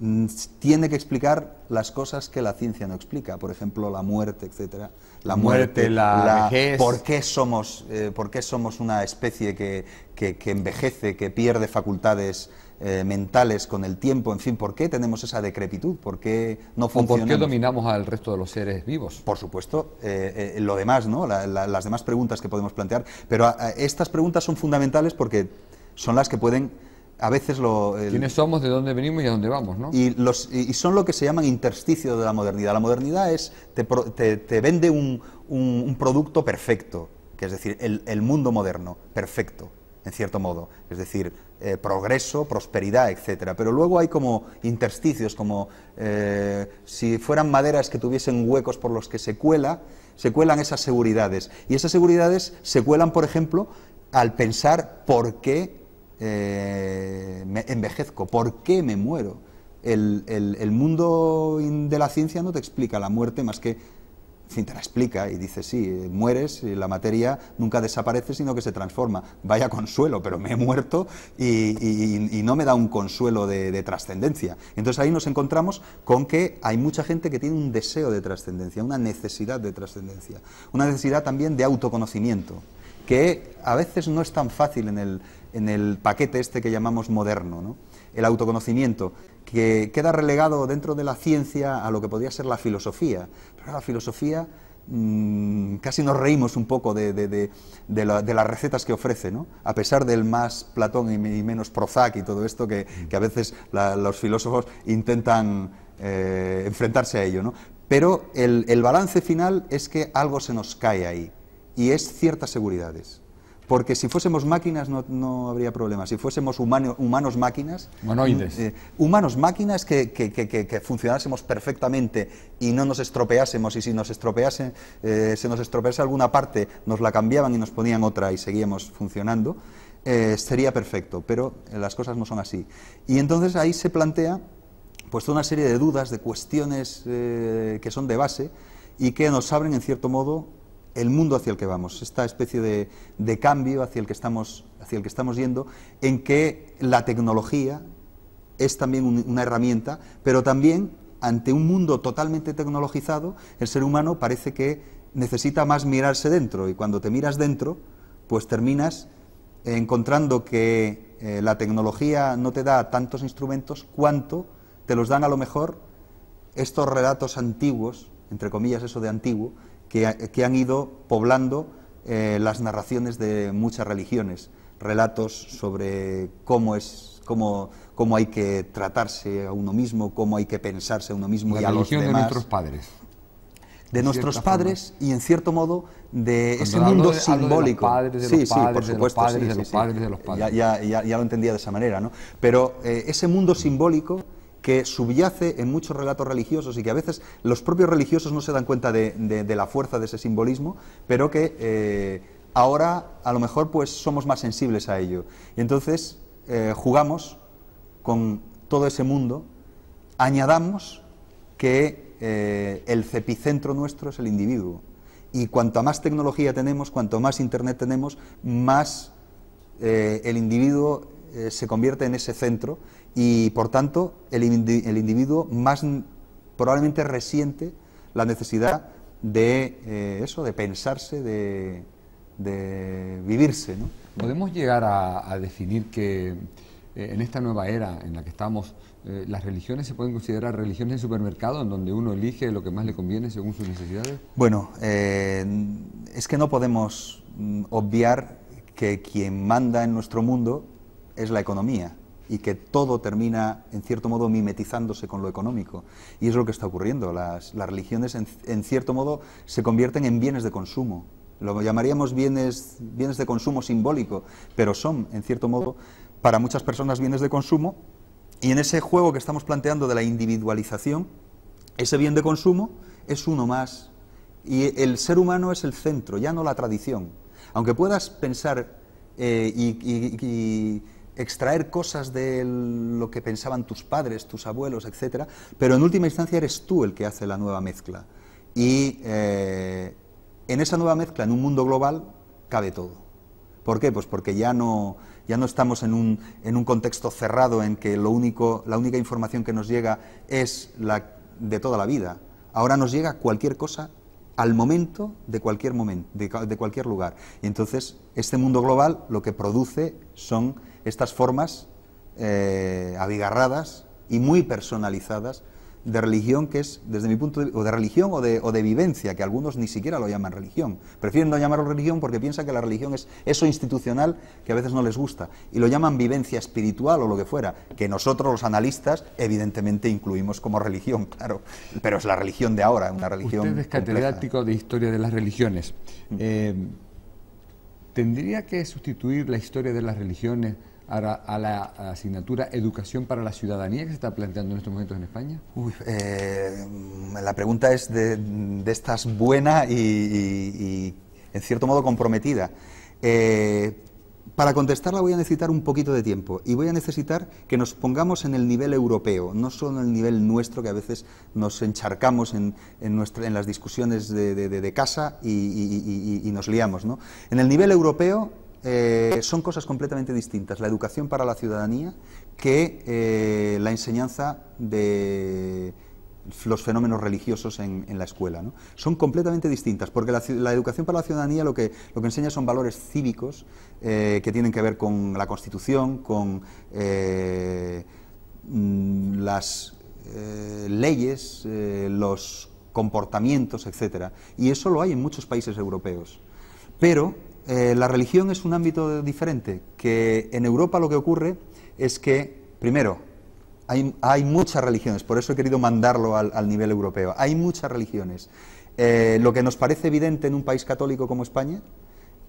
mm, tiene que explicar las cosas que la ciencia no explica, por ejemplo, la muerte, etcétera. La muerte, la, ¿por qué, somos, eh, ¿Por qué somos una especie que, que, que envejece, que pierde facultades eh, mentales con el tiempo, en fin, ¿por qué tenemos esa decrepitud? ¿Por qué no funcionamos? ¿Por qué dominamos al resto de los seres vivos? Por supuesto, eh, eh, lo demás, ¿no? las demás preguntas que podemos plantear, pero estas preguntas son fundamentales porque son las que pueden a veces lo... ¿Quiénes somos, de dónde venimos y a dónde vamos? ¿no? Y, los, son lo que se llaman intersticios de la modernidad. La modernidad es, te, te, te vende un, un, un, producto perfecto, que es decir, el, el mundo moderno, perfecto en cierto modo, es decir, eh, progreso, prosperidad, etc. Pero luego hay como intersticios, como eh, si fueran maderas que tuviesen huecos por los que se cuela, se cuelan esas seguridades. Y esas seguridades se cuelan, por ejemplo, al pensar por qué eh, me envejezco, por qué me muero. el mundo de la ciencia no te explica la muerte más que fin, te la explica y dice, sí, eh, mueres, y eh, la materia nunca desaparece, sino que se transforma. Vaya consuelo, pero me he muerto y, no me da un consuelo de, trascendencia. Entonces ahí nos encontramos con que hay mucha gente que tiene un deseo de trascendencia, una necesidad de trascendencia, una necesidad también de autoconocimiento, que a veces no es tan fácil en el, paquete este que llamamos moderno, el autoconocimiento que queda relegado dentro de la ciencia a lo que podría ser la filosofía, la filosofía mm, casi nos reímos un poco de, las recetas que ofrece, a pesar del más Platón y, menos Prozac y todo esto que, mm. a veces los filósofos intentan eh, enfrentarse a ello. Pero el, el balance final es que algo se nos cae ahí y es ciertas seguridades. Porque si fuésemos máquinas no, habría problema. Si fuésemos humanos máquinas. Humanoides. Eh, humanos máquinas que, que, funcionásemos perfectamente y no nos estropeásemos. Y si nos estropease, eh, se nos estropease alguna parte, nos la cambiaban y nos ponían otra y seguíamos funcionando. Eh, sería perfecto, pero las cosas no son así. Y entonces ahí se plantea pues una serie de dudas, de cuestiones que son de base y que nos abren en cierto modo el mundo hacia el que vamos, esta especie de, cambio hacia el, que estamos, hacia el que estamos yendo, en que la tecnología es también una herramienta, pero también ante un mundo totalmente tecnologizado, el ser humano parece que necesita más mirarse dentro y cuando te miras dentro, pues terminas encontrando que eh, la tecnología no te da tantos instrumentos cuanto te los dan a lo mejor estos relatos antiguos, entre comillas eso de antiguo, que, han ido poblando eh, las narraciones de muchas religiones, relatos sobre cómo es, cómo, cómo hay que tratarse a uno mismo, cómo hay que pensarse a uno mismo y a los demás. de nuestros padres de nuestros padres y en cierto modo de ese mundo simbólico. de sí, sí, por supuesto, de los padres, de los padres, Ya, ya, lo entendía de esa manera, ¿no? Pero eh, ese mundo simbólico que subyace en muchos relatos religiosos y que a veces los propios religiosos no se dan cuenta de, la fuerza de ese simbolismo, pero que eh, ahora a lo mejor pues somos más sensibles a ello. Y entonces eh, jugamos con todo ese mundo, añadamos que eh, el cepicentro nuestro es el individuo. Y cuanto más tecnología tenemos, cuanto más Internet tenemos, más el individuo eh, se convierte en ese centro y, por tanto, el, individuo más probablemente resiente la necesidad de eh, eso, de pensarse, de, vivirse. ¿no? ¿Podemos llegar a, definir que eh, en esta nueva era en la que estamos, las religiones se pueden considerar religiones de supermercado, en donde uno elige lo que más le conviene según sus necesidades? Bueno, es que no podemos mm, obviar que quien manda en nuestro mundo es la economía y que todo termina, en cierto modo, mimetizándose con lo económico. Y es lo que está ocurriendo. Las, las religiones, en, cierto modo, se convierten en bienes de consumo. Lo llamaríamos bienes, bienes de consumo simbólico, pero son, en cierto modo, para muchas personas bienes de consumo. Y en ese juego que estamos planteando de la individualización, ese bien de consumo es uno más. Y el ser humano es el centro, ya no la tradición. Aunque puedas pensar eh, y, y extraer cosas de lo que pensaban tus padres, tus abuelos, etc. pero en última instancia eres tú el que hace la nueva mezcla. Y eh, en esa nueva mezcla, en un mundo global, cabe todo. ¿Por qué? Pues porque ya no, ya no estamos en un, contexto cerrado en que la única información que nos llega es la de toda la vida. Ahora nos llega cualquier cosa al momento de cualquier momento, de cualquier lugar. Y entonces, este mundo global lo que produce son estas formas eh, abigarradas y muy personalizadas de religión que es, desde mi punto de o de religión o de, o de, vivencia, que algunos ni siquiera lo llaman religión. Prefieren no llamarlo religión porque piensan que la religión es eso institucional que a veces no les gusta. Y lo llaman vivencia espiritual o lo que fuera, que nosotros los analistas evidentemente incluimos como religión, claro. Pero es la religión de ahora, una religión... Usted es catedrático de Historia de las Religiones. Mm. Eh, ¿Tendría que sustituir la historia de las religiones a la asignatura Educación para la Ciudadanía que se está planteando en estos momentos en España? Eh, la pregunta es de, de estas buena y, en cierto modo, comprometida. Eh, para contestarla voy a necesitar un poquito de tiempo y voy a necesitar que nos pongamos en el nivel europeo, no solo en el nivel nuestro, que a veces nos encharcamos en, nuestra, en las discusiones de, casa y, y nos liamos. ¿no? En el nivel europeo eh, son cosas completamente distintas, la educación para la ciudadanía que eh, la enseñanza de los fenómenos religiosos en, la escuela. Son completamente distintas, porque la, educación para la ciudadanía lo que, lo que enseña son valores cívicos eh, que tienen que ver con la Constitución, con mm, las leyes, los comportamientos, etc. Y eso lo hay en muchos países europeos. Pero eh, la religión es un ámbito diferente, que en Europa lo que ocurre es que, primero, hay, muchas religiones, por eso he querido mandarlo al, nivel europeo, hay muchas religiones. Eh, lo que nos parece evidente en un país católico como España,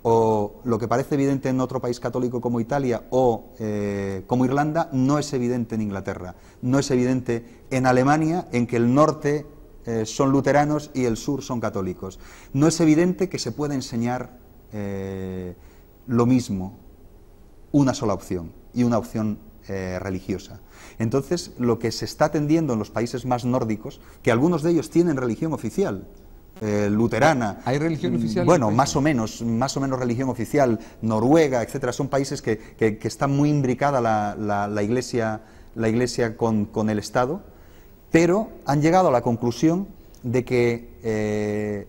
o lo que parece evidente en otro país católico como Italia o eh, como Irlanda, no es evidente en Inglaterra, no es evidente en Alemania, en que el norte son luteranos y el sur son católicos. No es evidente que se pueda enseñar eh, lo mismo, una sola opción y una opción eh, religiosa. Entonces, lo que se está atendiendo en los países más nórdicos, que algunos de ellos tienen religión oficial, eh, luterana. ¿Hay religión mm, oficial? Bueno, más o menos, más o menos religión oficial, Noruega, etcétera, son países que, que, está muy imbricada la, iglesia, la iglesia con, el Estado, pero han llegado a la conclusión de que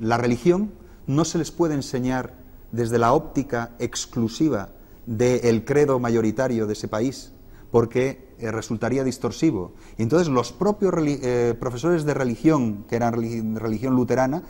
la religión no se les puede enseñar desde la óptica exclusiva del credo mayoritario de ese país, porque eh, resultaría distorsivo. Y entonces los propios eh, profesores de religión, que eran religión luterana,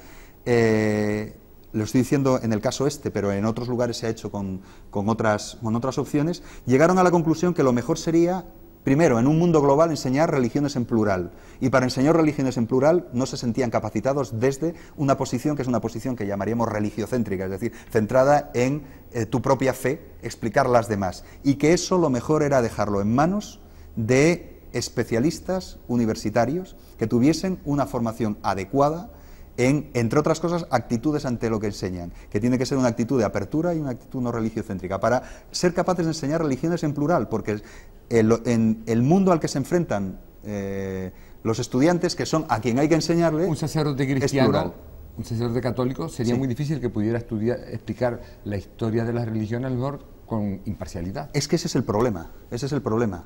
eh, lo estoy diciendo en el caso este, pero en otros lugares se ha hecho con, con, otras, con otras opciones, llegaron a la conclusión que lo mejor sería Primero, en un mundo global enseñar religiones en plural. Y para enseñar religiones en plural no se sentían capacitados desde una posición que es una posición que llamaríamos religiocéntrica, es decir, centrada en eh, tu propia fe, explicar las demás. Y que eso lo mejor era dejarlo en manos de especialistas universitarios que tuviesen una formación adecuada en, entre otras cosas, actitudes ante lo que enseñan, que tiene que ser una actitud de apertura y una actitud no religiocéntrica, para ser capaces de enseñar religiones en plural, porque el, en el mundo al que se enfrentan eh, los estudiantes, que son a quien hay que enseñarle, un sacerdote cristiano, un sacerdote católico, sería muy difícil que pudiera estudiar, explicar la historia de las religiones al con imparcialidad. Es que ese es el problema, ese es el problema.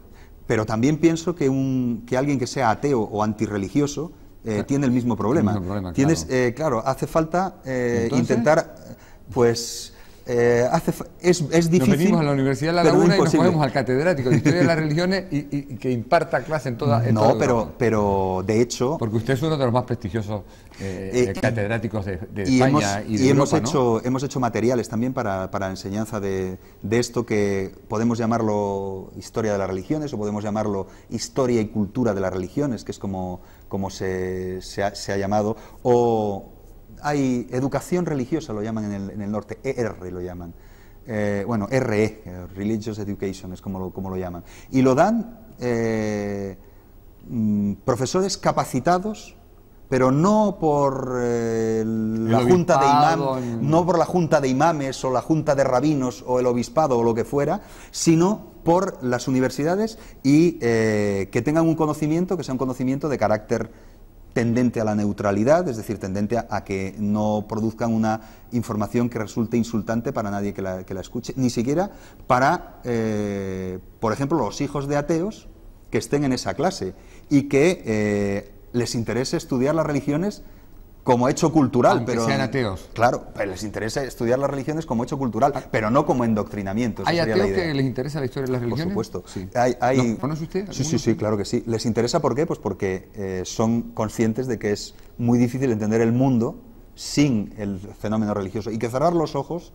Pero también pienso que, un, que alguien que sea ateo o antirreligioso eh, tiene el mismo problema. Tienes, claro. Eh, hace falta intentar, pues eh, es, difícil. Nos venimos a la Universidad de La Laguna y nos ponemos al catedrático de Historia de las Religiones y, que imparta clase en toda. no, pero, pero de hecho. Porque usted es uno de los más prestigiosos eh, eh, catedráticos de, y España hemos, y hemos hecho, hemos hecho materiales también para, para enseñanza de, de, esto que podemos llamarlo Historia de las Religiones o podemos llamarlo Historia y Cultura de las Religiones, que es como, como se, ha, llamado, hay educación religiosa, lo llaman en el, en el norte, ER lo llaman. Eh, bueno, RE, eh, Religious Education es como lo, como lo llaman. Y lo dan eh, mm, profesores capacitados pero no por la junta de imam, no por la junta de imames o la junta de rabinos o el obispado o lo que fuera, sino por las universidades y que tengan un conocimiento que sea un conocimiento de carácter tendente a la neutralidad, es decir, tendente a, que no produzcan una información que resulte insultante para nadie que la, escuche, ni siquiera para, eh, por ejemplo, los hijos de ateos que estén en esa clase y que eh, les interese estudiar las religiones como hecho cultural. Aunque pero, sean ateos. Claro, les interesa estudiar las religiones como hecho cultural, ah. pero no como endoctrinamiento. ¿Hay ateos que les interesa la historia de las religiones? Por supuesto. Sí. ¿Conoce usted? Sí, sí, sí, claro que sí. ¿Les interesa por qué? Pues porque eh, son conscientes de que es muy difícil entender el mundo sin el fenómeno religioso y que cerrar los ojos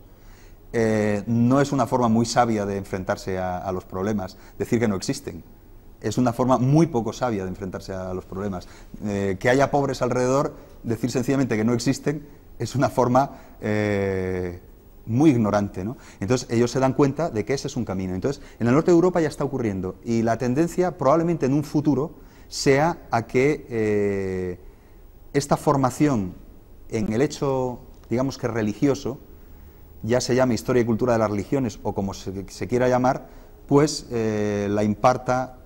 eh, no es una forma muy sabia de enfrentarse a los problemas, decir que no existen es una forma muy poco sabia de enfrentarse a los problemas. Eh, que haya pobres alrededor, decir sencillamente que no existen, es una forma eh, muy ignorante. Entonces ellos se dan cuenta de que ese es un camino. Entonces en el norte de Europa ya está ocurriendo y la tendencia probablemente en un futuro sea a que eh, esta formación en el hecho, digamos que religioso, ya se llame historia y cultura de las religiones o como se, quiera llamar, pues la imparta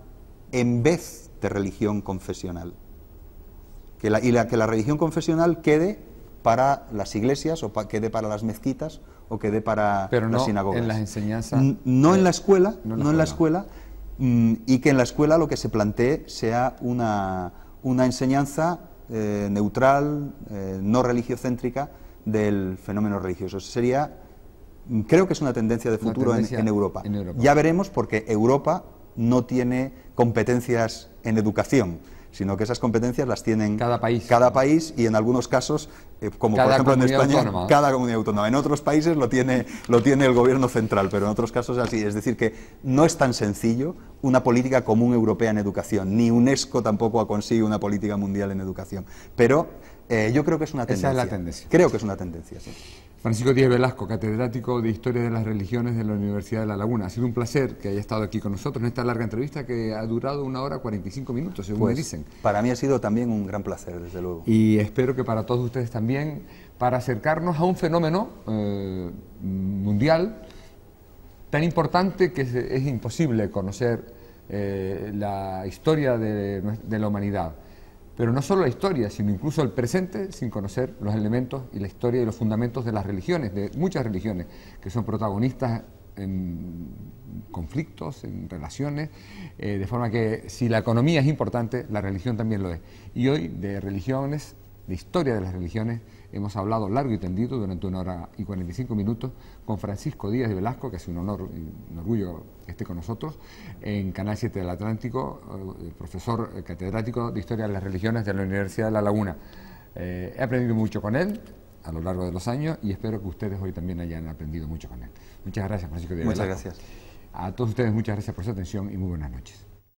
en vez de religión confesional. Que la, y la, que la religión confesional quede para las iglesias o quede para las mezquitas o quede para las sinagogas. en las enseñanzas. no, en la escuela, no, en la, escuela, mm, y que en la escuela lo que se plantee sea una, una enseñanza eh, neutral, eh, no religiocéntrica del fenómeno religioso. sería, mm, creo que es una tendencia de futuro en, en Europa. Ya veremos porque Europa no tiene competencias en educación sino que esas competencias las tienen cada país, cada país y en algunos casos, eh, como por ejemplo en España, cada comunidad autónoma. En otros países lo tiene, el gobierno central, pero en otros casos es así. Es decir, que no es tan sencillo una política común europea en educación, ni UNESCO tampoco consigue una política mundial en educación. Pero eh, yo creo que es una tendencia. Esa es la tendencia. Creo que es una tendencia, sí. Francisco Díaz Velasco, catedrático de Historia de las Religiones de la Universidad de La Laguna. Ha sido un placer que haya estado aquí con nosotros en esta larga entrevista que ha durado una hora 45 minutos, según me pues, dicen. Para mí ha sido también un gran placer, desde luego. Y espero que para todos ustedes también, para acercarnos a un fenómeno eh, mundial tan importante que es, imposible conocer eh, la historia de la humanidad pero no solo la historia, sino incluso el presente sin conocer los elementos y la historia y los fundamentos de las religiones, de muchas religiones, que son protagonistas en conflictos, en relaciones, eh, de forma que si la economía es importante, la religión también lo es. Y hoy de religiones, de historia de las religiones, Hemos hablado largo y tendido durante una hora y 45 minutos con Francisco Díaz de Velasco, que es un honor y un orgullo que esté con nosotros, en Canal 7 del Atlántico, eh, profesor catedrático de Historia de las Religiones de la Universidad de La Laguna. Eh, he aprendido mucho con él a lo largo de los años y espero que ustedes hoy también hayan aprendido mucho con él. Muchas gracias, Francisco Díaz. Muchas Velasco. gracias. A todos ustedes muchas gracias por su atención y muy buenas noches.